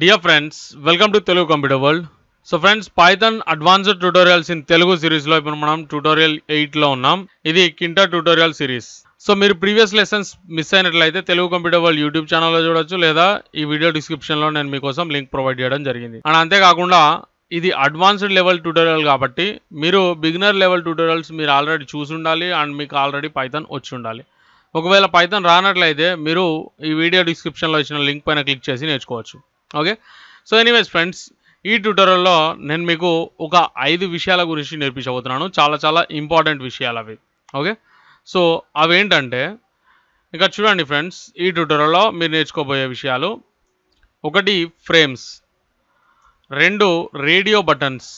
dear friends welcome to Telugu computer world so friends Python advanced tutorials in Telugu సిరీస్లో ఇప్పుడు మనం tutorial ఎయిట్లో ఉన్నాం ఇది కింటర్ ట్యూటోరియల్ సిరీస్ సో మీరు ప్రీవియస్ లెసన్స్ మిస్ అయినట్లయితే తెలుగు కంప్యూటర్ వరల్డ్ యూట్యూబ్ ఛానల్లో చూడొచ్చు లేదా ఈ వీడియో డిస్క్రిప్షన్లో నేను మీకోసం లింక్ ప్రొవైడ్ చేయడం జరిగింది అండ్ అంతేకాకుండా ఇది అడ్వాన్స్డ్ లెవెల్ ట్యూటోరియల్ కాబట్టి మీరు బిగినర్ లెవెల్ ట్యూటోరియల్స్ మీరు ఆల్రెడీ చూసి ఉండాలి అండ్ మీకు ఆల్రెడీ పైథాన్ వచ్చి ఉండాలి ఒకవేళ పైథాన్ రానట్లయితే మీరు ఈ వీడియో డిస్క్రిప్షన్లో ఇచ్చిన లింక్ పైన క్లిక్ చేసి నేర్చుకోవచ్చు ఓకే సో ఎనీవేస్ ఫ్రెండ్స్ ఈ ట్యూటోరియల్లో నేను మీకు ఒక ఐదు విషయాల గురించి నేర్పించబోతున్నాను చాలా చాలా ఇంపార్టెంట్ విషయాలు అవి ఓకే సో అవేంటంటే ఇక చూడండి ఫ్రెండ్స్ ఈ ట్యూటోరియల్లో మీరు నేర్చుకోబోయే విషయాలు ఒకటి ఫ్రేమ్స్ రెండు రేడియో బటన్స్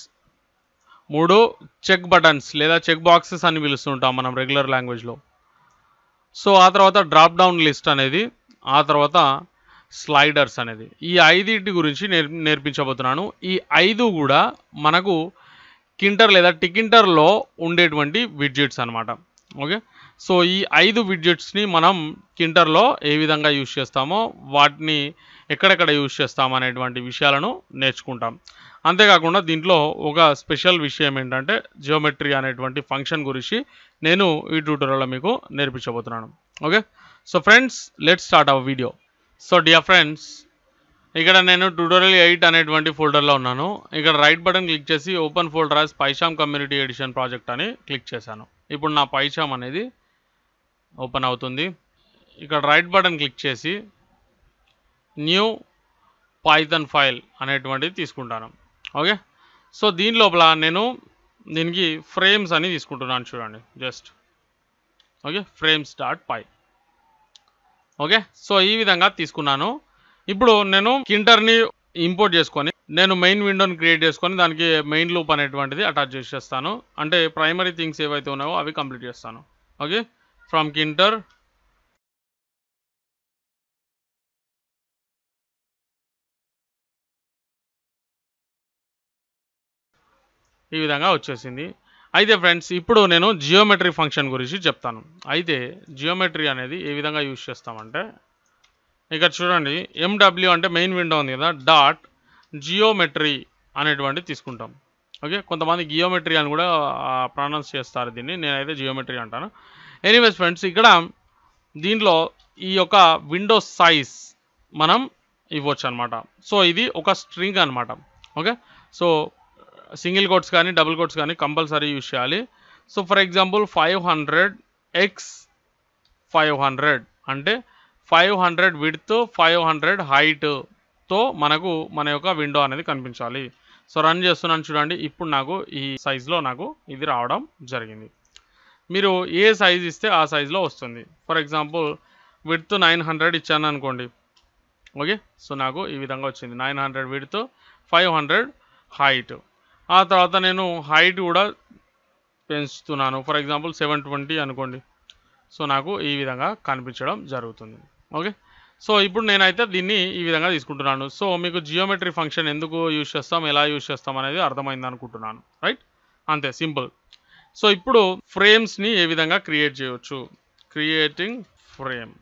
మూడు చెక్ బటన్స్ లేదా చెక్ బాక్సెస్ అని పిలుస్తుంటాం మనం రెగ్యులర్ లాంగ్వేజ్లో సో ఆ తర్వాత డ్రాప్ డౌన్ లిస్ట్ అనేది ఆ తర్వాత స్లైడర్స్ అనేది ఈ ఐదింటి గురించి నేర్ నేర్పించబోతున్నాను ఈ ఐదు కూడా మనకు కింటర్ లేదా టికింటర్లో ఉండేటువంటి విడ్జెట్స్ అనమాట ఓకే సో ఈ ఐదు విడ్జెట్స్ని మనం కింటర్లో ఏ విధంగా యూజ్ చేస్తామో వాటిని ఎక్కడెక్కడ యూజ్ చేస్తాం అనేటువంటి విషయాలను నేర్చుకుంటాం అంతేకాకుండా దీంట్లో ఒక స్పెషల్ విషయం ఏంటంటే జియోమెట్రీ అనేటువంటి ఫంక్షన్ గురించి నేను ఈ ట్యూటోరియల్లో మీకు నేర్పించబోతున్నాను okay so friends let start our video so dear friends ఇక్కడ నేను టూటోరియల్ ఎయిట్ అనేటువంటి ఫోల్డర్లో ఉన్నాను ఇక్కడ రైట్ బటన్ క్లిక్ చేసి open folder as PyCharm community edition project అని క్లిక్ చేశాను ఇప్పుడు నా పైషామ్ అనేది ఓపెన్ అవుతుంది ఇక్కడ రైట్ బటన్ క్లిక్ చేసి న్యూ పైథన్ ఫైల్ అనేటువంటిది తీసుకుంటాను ఓకే సో దీని లోపల నేను దీనికి ఫ్రేమ్స్ అని తీసుకుంటున్నాను చూడండి just okay frames dot py okay so ఈ విధంగా తీసుకున్నాను ఇప్పుడు నేను కింటర్ని ఇంపోర్ట్ చేసుకొని నేను మెయిన్ విండోని క్రియేట్ చేసుకొని దానికి మెయిన్ లూప్ అనేటువంటిది అటాచ్ చేసేస్తాను అంటే ప్రైమరీ థింగ్స్ ఏవైతే ఉన్నాయో అవి కంప్లీట్ చేస్తాను ఓకే ఫ్రమ్ కింటర్ ఈ విధంగా వచ్చేసింది అయితే ఫ్రెండ్స్ ఇప్పుడు నేను జియోమెట్రీ ఫంక్షన్ గురించి చెప్తాను అయితే జియోమెట్రీ అనేది ఏ విధంగా యూజ్ చేస్తామంటే ఇక్కడ చూడండి ఎండబ్ల్యూ అంటే మెయిన్ విండో ఉంది కదా డాట్ జియోమెట్రీ అనేటువంటి తీసుకుంటాం ఓకే కొంతమంది జియోమెట్రీ అని కూడా ప్రొనౌన్స్ చేస్తారు దీన్ని నేనైతే జియోమెట్రీ అంటాను ఎనీవేస్ ఫ్రెండ్స్ ఇక్కడ దీనిలో ఈ యొక్క విండో సైజ్ మనం ఇవ్వచ్చు అనమాట సో ఇది ఒక స్ట్రింగ్ అనమాట ఓకే సో సింగిల్ కోట్స్ కానీ డబుల్ కోట్స్ కానీ కంపల్సరీ యూజ్ చేయాలి so for example five hundred X five hundred అంటే five hundred width five hundred హైట్తో మనకు మన యొక్క విండో అనేది కనిపించాలి సో రన్ చేస్తున్నాను చూడండి ఇప్పుడు నాకు ఈ సైజులో నాకు ఇది రావడం జరిగింది మీరు ఏ సైజ్ ఇస్తే ఆ సైజులో వస్తుంది for example width nine hundred ఇచ్చాను అనుకోండి ఓకే సో నాకు ఈ విధంగా వచ్చింది nine hundred width five hundred height ఆ తర్వాత నేను హైట్ కూడా పెంచుతున్నాను ఫర్ ఎగ్జాంపుల్ సెవెన్ ట్వంటీ అనుకోండి సో నాకు ఈ విధంగా కనిపించడం జరుగుతుంది ఓకే సో ఇప్పుడు నేనైతే దీన్ని ఈ విధంగా తీసుకుంటున్నాను సో మీకు జియోమెట్రీ ఫంక్షన్ ఎందుకు యూజ్ చేస్తాం ఎలా యూజ్ చేస్తాం అనేది అర్థమైంది అనుకుంటున్నాను రైట్ అంతే సింపుల్ సో ఇప్పుడు ఫ్రేమ్స్ని ఏ విధంగా క్రియేట్ చేయవచ్చు creating frame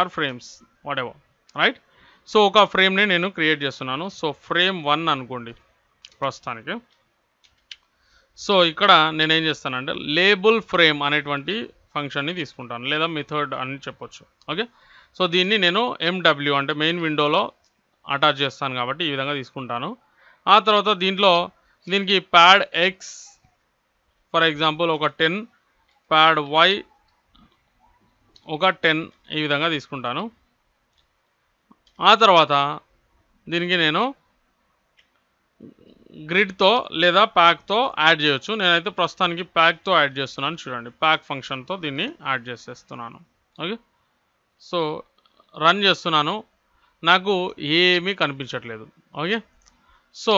or frames whatever right so ఒక ఫ్రేమ్ని నేను క్రియేట్ చేస్తున్నాను సో ఫ్రేమ్ వన్ అనుకోండి ప్రస్తుతానికి సో ఇక్కడ నేనేం చేస్తానంటే లేబుల్ ఫ్రేమ్ అనేటువంటి ఫంక్షన్ని తీసుకుంటాను లేదా మెథడ్ అని చెప్పొచ్చు ఓకే సో దీన్ని నేను ఎండబ్ల్యూ అంటే మెయిన్ విండోలో అటాచ్ చేస్తాను కాబట్టి ఈ విధంగా తీసుకుంటాను ఆ తర్వాత దీంట్లో దీనికి ప్యాడ్ ఎక్స్ ఫర్ ఎగ్జాంపుల్ ఒక టెన్ ప్యాడ్ వై ఒక టెన్ ఈ విధంగా తీసుకుంటాను ఆ తర్వాత దీనికి నేను గ్రిడ్తో లేదా ప్యాక్తో యాడ్ చేయొచ్చు నేనైతే ప్రస్తుతానికి ప్యాక్తో యాడ్ చేస్తున్నాను చూడండి ప్యాక్ ఫంక్షన్తో దీన్ని యాడ్ చేసేస్తున్నాను ఓకే సో రన్ చేస్తున్నాను నాకు ఏమీ కనిపించట్లేదు ఓకే సో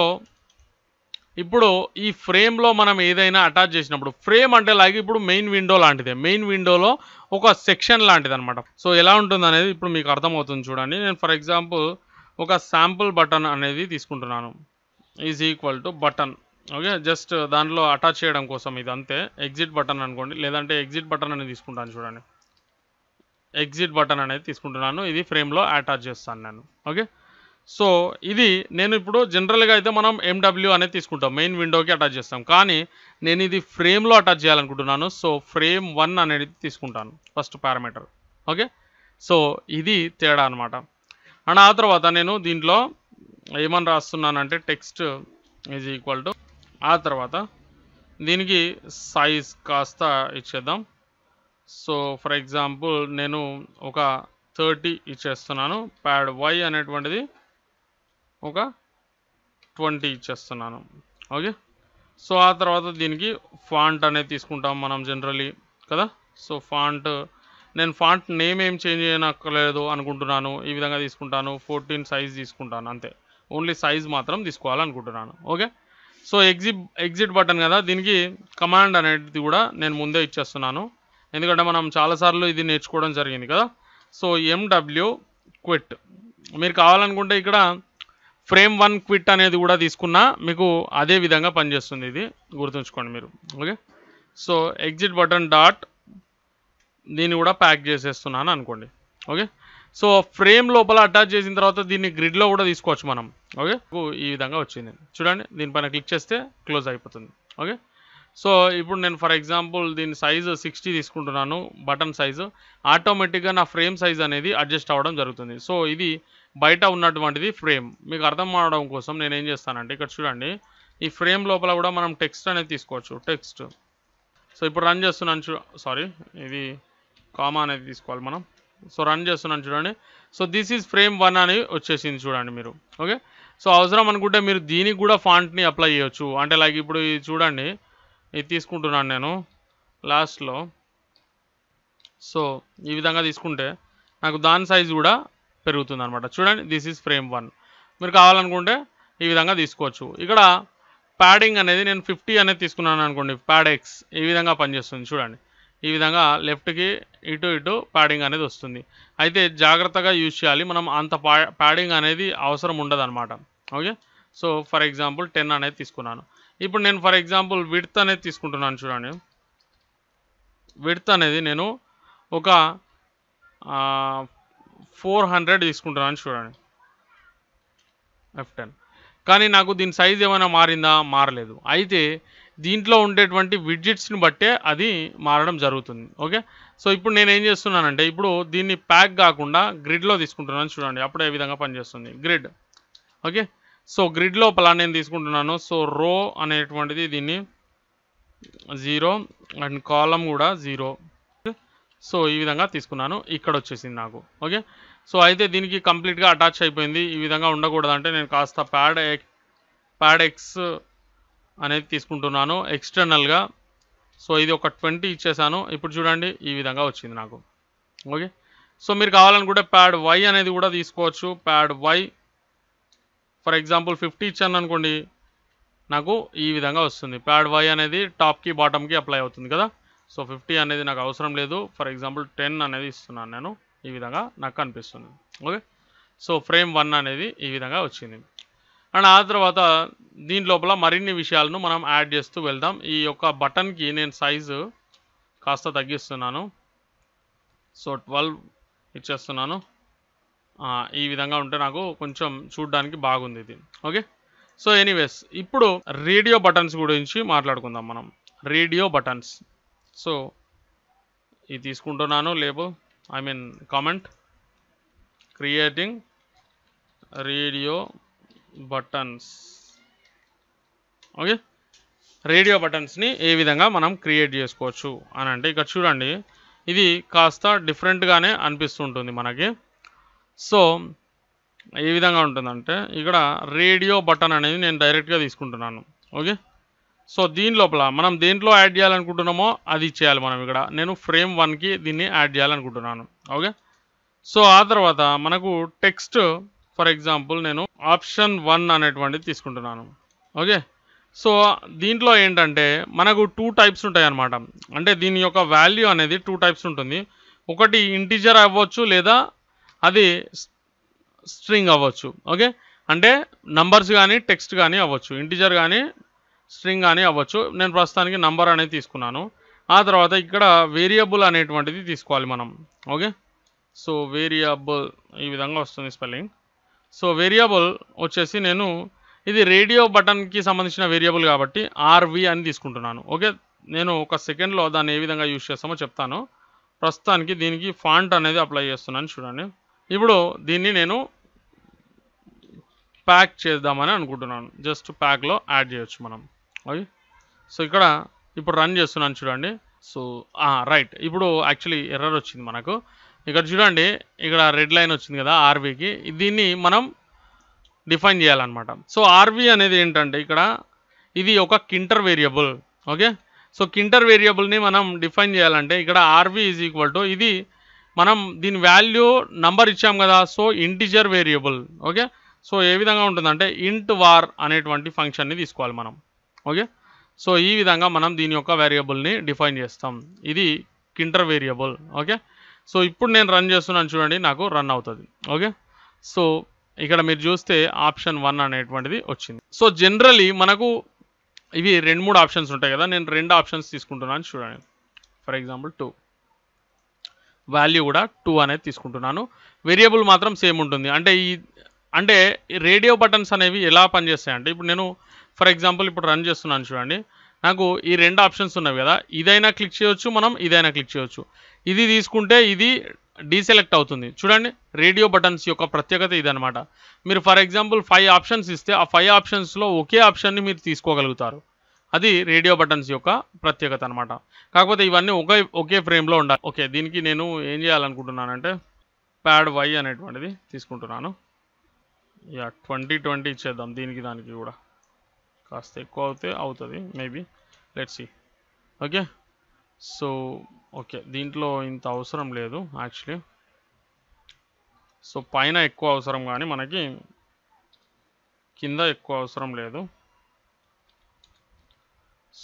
ఇప్పుడు ఈ ఫ్రేమ్లో మనం ఏదైనా అటాచ్ చేసినప్పుడు ఫ్రేమ్ అంటే లాగి ఇప్పుడు మెయిన్ విండో లాంటిదే మెయిన్ విండోలో ఒక సెక్షన్ లాంటిది అనమాట సో ఎలా ఉంటుంది అనేది ఇప్పుడు మీకు అర్థమవుతుంది చూడండి నేను ఫర్ ఎగ్జాంపుల్ ఒక శాంపుల్ బటన్ అనేది తీసుకుంటున్నాను is equal to button okay just దాంట్లో అటాచ్ చేయడం కోసం ఇది అంతే ఎగ్జిట్ బటన్ అనుకోండి లేదంటే ఎగ్జిట్ బటన్ అనేది తీసుకుంటాను చూడండి ఎగ్జిట్ బటన్ అనేది తీసుకుంటున్నాను ఇది ఫ్రేమ్లో అటాచ్ చేస్తాను నేను ఓకే సో ఇది నేను ఇప్పుడు జనరల్గా అయితే మనం ఎండబ్ల్యూ అనేది తీసుకుంటాం మెయిన్ విండోకి అటాచ్ చేస్తాం కానీ నేను ఇది ఫ్రేమ్లో అటాచ్ చేయాలనుకుంటున్నాను సో ఫ్రేమ్ వన్ అనేది తీసుకుంటాను ఫస్ట్ పారామీటర్ ఓకే సో ఇది తేడా అనమాట అండ్ ఆ తర్వాత నేను దీంట్లో ఏమని రాస్తున్నానంటే టెక్స్ట్ ఈజ్ ఈక్వల్ టు ఆ తర్వాత దీనికి సైజ్ కాస్త ఇచ్చేద్దాం సో ఫర్ ఎగ్జాంపుల్ నేను ఒక థర్టీ ఇచ్చేస్తున్నాను ప్యాడ్ వై అనేటువంటిది ఒక ట్వంటీ ఇచ్చేస్తున్నాను ఓకే సో ఆ తర్వాత దీనికి ఫాంట్ అనేది తీసుకుంటాం మనం జనరలీ కదా సో ఫాంట్ నేను ఫాంట్ నేమ్ ఏం చేంజ్ చేయనక్కర్లేదు అనుకుంటున్నాను ఈ విధంగా తీసుకుంటాను ఫోర్టీన్ సైజ్ తీసుకుంటాను అంతే ఓన్లీ సైజ్ మాత్రం తీసుకోవాలనుకుంటున్నాను okay so exit exit button కదా దీనికి కమాండ్ అనేది కూడా నేను ముందే ఇచ్చేస్తున్నాను ఎందుకంటే మనం చాలాసార్లు ఇది నేర్చుకోవడం జరిగింది కదా సో ఎండబ్ల్యూ క్విట్ మీరు కావాలనుకుంటే ఇక్కడ ఫ్రేమ్ వన్ క్విట్ అనేది కూడా తీసుకున్నా మీకు అదే విధంగా పనిచేస్తుంది ఇది గుర్తుంచుకోండి మీరు okay so exit button dot దీన్ని కూడా ప్యాక్ చేసేస్తున్నాను అనుకోండి ఓకే సో ఫ్రేమ్ లోపల అటాచ్ చేసిన తర్వాత దీన్ని గ్రిడ్లో కూడా తీసుకోవచ్చు మనం ఓకే ఈ విధంగా వచ్చింది చూడండి దీనిపైన క్లిక్ చేస్తే క్లోజ్ అయిపోతుంది ఓకే సో ఇప్పుడు నేను ఫర్ ఎగ్జాంపుల్ దీని సైజు సిక్స్టీ తీసుకుంటున్నాను బటన్ సైజు ఆటోమేటిక్గా నా ఫ్రేమ్ సైజ్ అనేది అడ్జస్ట్ అవ్వడం జరుగుతుంది సో ఇది బయట ఉన్నటువంటిది ఫ్రేమ్ మీకు అర్థం అవడం కోసం నేను ఏం చేస్తానంటే ఇక్కడ చూడండి ఈ ఫ్రేమ్ లోపల కూడా మనం టెక్స్ట్ అనేది తీసుకోవచ్చు టెక్స్ట్ సో ఇప్పుడు రన్ చేస్తున్నాను సారీ ఇది కామా అనేది తీసుకోవాలి మనం సో రన్ చేస్తున్నాను చూడండి so this is frame one అని వచ్చేసింది చూడండి మీరు ఓకే సో అవసరం అనుకుంటే మీరు దీనికి కూడా ఫాంట్ని అప్లై చేయొచ్చు అంటే లైక్ ఇప్పుడు ఇది చూడండి ఇది తీసుకుంటున్నాను నేను లాస్ట్లో సో ఈ విధంగా తీసుకుంటే నాకు దాని సైజ్ కూడా పెరుగుతుంది అనమాట చూడండి దిస్ ఈజ్ ఫ్రేమ్ వన్ మీరు కావాలనుకుంటే ఈ విధంగా తీసుకోవచ్చు ఇక్కడ ప్యాడింగ్ అనేది నేను ఫిఫ్టీ అనేది తీసుకున్నాను అనుకోండి ప్యాడ్ ఎక్స్ ఈ విధంగా పనిచేస్తుంది చూడండి ఈ విధంగా లెఫ్ట్కి ఇటు ఇటు ప్యాడింగ్ అనేది వస్తుంది అయితే జాగ్రత్తగా యూజ్ చేయాలి మనం అంత ప్యాడింగ్ అనేది అవసరం ఉండదు okay so for example ten అనేది తీసుకున్నాను ఇప్పుడు నేను ఫర్ ఎగ్జాంపుల్ విడ్త్ అనేది తీసుకుంటున్నాను చూడండి విడ్త్ అనేది నేను ఒక ఫోర్ హండ్రెడ్ తీసుకుంటున్నాను చూడండి ఎఫ్ టెన్ కానీ నాకు దీని సైజ్ ఏమైనా మారిందా మారలేదు అయితే దీంట్లో ఉండేటువంటి విడ్జిట్స్ని బట్టే అది మారడం జరుగుతుంది ఓకే సో ఇప్పుడు నేను ఏం చేస్తున్నానంటే ఇప్పుడు దీన్ని ప్యాక్ కాకుండా గ్రిడ్లో తీసుకుంటున్నాను చూడండి అప్పుడు ఏ విధంగా పనిచేస్తుంది గ్రిడ్ ఓకే సో గ్రిడ్ లోపల నేను తీసుకుంటున్నాను సో రో అనేటువంటిది దీన్ని జీరో అండ్ కాలం కూడా జీరో సో ఈ విధంగా తీసుకున్నాను ఇక్కడ వచ్చేసింది నాకు ఓకే సో అయితే దీనికి కంప్లీట్గా అటాచ్ అయిపోయింది ఈ విధంగా ఉండకూడదంటే నేను కాస్త ప్యాడ్ ప్యాడ్ ఎక్స్ అనేది తీసుకుంటున్నాను ఎక్స్టర్నల్గా సో ఇది ఒక ట్వంటీ ఇచ్చేసాను ఇప్పుడు చూడండి ఈ విధంగా వచ్చింది నాకు ఓకే సో మీరు కావాలనుకుంటే ప్యాడ్ వై అనేది కూడా తీసుకోవచ్చు pad Y for example fifty ఇచ్చాను అనుకోండి నాకు ఈ విధంగా వస్తుంది ప్యాడ్ వై అనేది టాప్కి బాటమ్కి అప్లై అవుతుంది కదా సో ఫిఫ్టీ అనేది నాకు అవసరం లేదు ఫర్ ఎగ్జాంపుల్ టెన్ అనేది ఇస్తున్నాను నేను ఈ విధంగా నాకు కనిపిస్తుంది ఓకే సో ఫ్రేమ్ వన్ అనేది ఈ విధంగా వచ్చింది అండ్ ఆ తర్వాత దీని లోపల మరిన్ని విషయాలను మనం యాడ్ చేస్తూ వెళ్దాం ఈ యొక్క బటన్కి నేను సైజు కాస్త తగ్గిస్తున్నాను సో ట్వెల్వ్ ఇచ్చేస్తున్నాను ఈ విధంగా ఉంటే నాకు కొంచెం చూడడానికి బాగుంది ఇది ఓకే సో ఎనీవేస్ ఇప్పుడు రేడియో బటన్స్ గురించి మాట్లాడుకుందాం మనం రేడియో బటన్స్ సో ఇది తీసుకుంటున్నాను లేబో I mean comment creating radio buttons okay radio బటన్స్ని ఏ విధంగా మనం క్రియేట్ చేసుకోవచ్చు అని అంటే ఇక్కడ చూడండి ఇది కాస్త డిఫరెంట్గానే అనిపిస్తుంటుంది మనకి సో ఏ విధంగా ఉంటుందంటే ఇక్కడ రేడియో బటన్ అనేది నేను డైరెక్ట్గా తీసుకుంటున్నాను ఓకే సో దీని లోపల మనం దేంట్లో యాడ్ చేయాలనుకుంటున్నామో అది చేయాలి మనం ఇక్కడ నేను ఫ్రేమ్ వన్కి దీన్ని యాడ్ చేయాలనుకుంటున్నాను ఓకే సో ఆ తర్వాత మనకు టెక్స్ట్ ఫర్ ఎగ్జాంపుల్ నేను ఆప్షన్ వన్ అనేటువంటిది తీసుకుంటున్నాను ఓకే సో దీంట్లో ఏంటంటే మనకు టూ టైప్స్ ఉంటాయి అన్నమాట అంటే దీని యొక్క వాల్యూ అనేది టూ టైప్స్ ఉంటుంది ఒకటి ఇంటిజర్ అవ్వచ్చు లేదా అది స్ట్రింగ్ అవ్వచ్చు ఓకే అంటే నంబర్స్ కానీ టెక్స్ట్ కానీ అవ్వచ్చు ఇంటిజర్ కానీ స్ట్రింగ్ కానీ అవ్వచ్చు నేను ప్రస్తుతానికి నంబర్ అనేది తీసుకున్నాను ఆ తర్వాత ఇక్కడ వేరియబుల్ అనేటువంటిది తీసుకోవాలి మనం ఓకే సో వేరియబుల్ ఈ విధంగా వస్తుంది స్పెల్లింగ్ సో వేరియబుల్ వచ్చేసి నేను ఇది రేడియో బటన్కి సంబంధించిన వేరియబుల్ కాబట్టి ఆర్వి అని తీసుకుంటున్నాను ఓకే నేను ఒక సెకండ్లో దాన్ని ఏ విధంగా యూజ్ చేస్తామో చెప్తాను ప్రస్తుతానికి దీనికి ఫాంట్ అనేది అప్లై చేస్తున్నాను చూడండి ఇప్పుడు దీన్ని నేను ప్యాక్ చేద్దామని అనుకుంటున్నాను జస్ట్ ప్యాక్లో యాడ్ చేయొచ్చు మనం ఓకే సో ఇక్కడ ఇప్పుడు రన్ చేస్తున్నాను చూడండి సో రైట్ ఇప్పుడు యాక్చువల్లీ ఎర్రర్ వచ్చింది మనకు ఇక్కడ చూడండి ఇక్కడ రెడ్ లైన్ వచ్చింది కదా ఆర్వీకి దీన్ని మనం డిఫైన్ చేయాలన్నమాట సో ఆర్వీ అనేది ఏంటంటే ఇక్కడ ఇది ఒక Tkinter variable okay so Tkinter వేరియబుల్ని మనం డిఫైన్ చేయాలంటే ఇక్కడ ఆర్వీ ఈజ్ ఈక్వల్ టు ఇది మనం దీని వాల్యూ నంబర్ ఇచ్చాం కదా so integer variable okay so ఏ విధంగా ఉంటుందంటే ఇంట్ వార్ అనేటువంటి ఫంక్షన్ని తీసుకోవాలి మనం ఓకే సో ఈ విధంగా మనం దీని యొక్క వేరియబుల్ని డిఫైన్ చేస్తాం ఇది కింటర్ వేరియబుల్ ఓకే సో ఇప్పుడు నేను రన్ చేస్తున్నాను చూడండి నాకు రన్ అవుతుంది ఓకే సో ఇక్కడ మీరు చూస్తే ఆప్షన్ వన్ అనేటువంటిది వచ్చింది సో జనరలీ మనకు ఇవి రెండు మూడు ఆప్షన్స్ ఉంటాయి కదా నేను రెండు ఆప్షన్స్ తీసుకుంటున్నాను చూడండి ఫర్ ఎగ్జాంపుల్ టూ వాల్యూ కూడా టూ అనేది తీసుకుంటున్నాను వేరియబుల్ మాత్రం సేమ్ ఉంటుంది అంటే ఈ అంటే రేడియో బటన్స్ అనేవి ఎలా పనిచేస్తాయి అంటే ఇప్పుడు నేను ఫర్ ఎగ్జాంపుల్ ఇప్పుడు రన్ చేస్తున్నాను చూడండి నాకు ఈ రెండు ఆప్షన్స్ ఉన్నాయి కదా ఇదైనా క్లిక్ చేయొచ్చు మనం ఇదైనా క్లిక్ చేయొచ్చు ఇది తీసుకుంటే ఇది డీసెలెక్ట్ అవుతుంది చూడండి రేడియో బటన్స్ యొక్క ప్రత్యేకత ఇదనమాట మీరు ఫర్ ఎగ్జాంపుల్ ఫైవ్ ఆప్షన్స్ ఇస్తే ఆ ఫైవ్ ఆప్షన్స్లో ఒకే ఆప్షన్ని మీరు తీసుకోగలుగుతారు అది రేడియో బటన్స్ యొక్క ప్రత్యేకత అనమాట కాకపోతే ఇవన్నీ ఒకే ఒకే ఫ్రేమ్లో ఉండాలి ఓకే దీనికి నేను ఏం చేయాలనుకుంటున్నానంటే ప్యాడ్ వై అనేటువంటిది తీసుకుంటున్నాను యా ట్వంటీ ట్వంటీ ఇచ్చేద్దాం దీనికి దానికి కూడా కాస్త ఎక్కువ అవుతే అవుతుంది maybe let's see okay so okay దీంట్లో ఇంత అవసరం లేదు యాక్చువల్లీ సో పైన ఎక్కువ అవసరం కానీ మనకి కింద ఎక్కువ అవసరం లేదు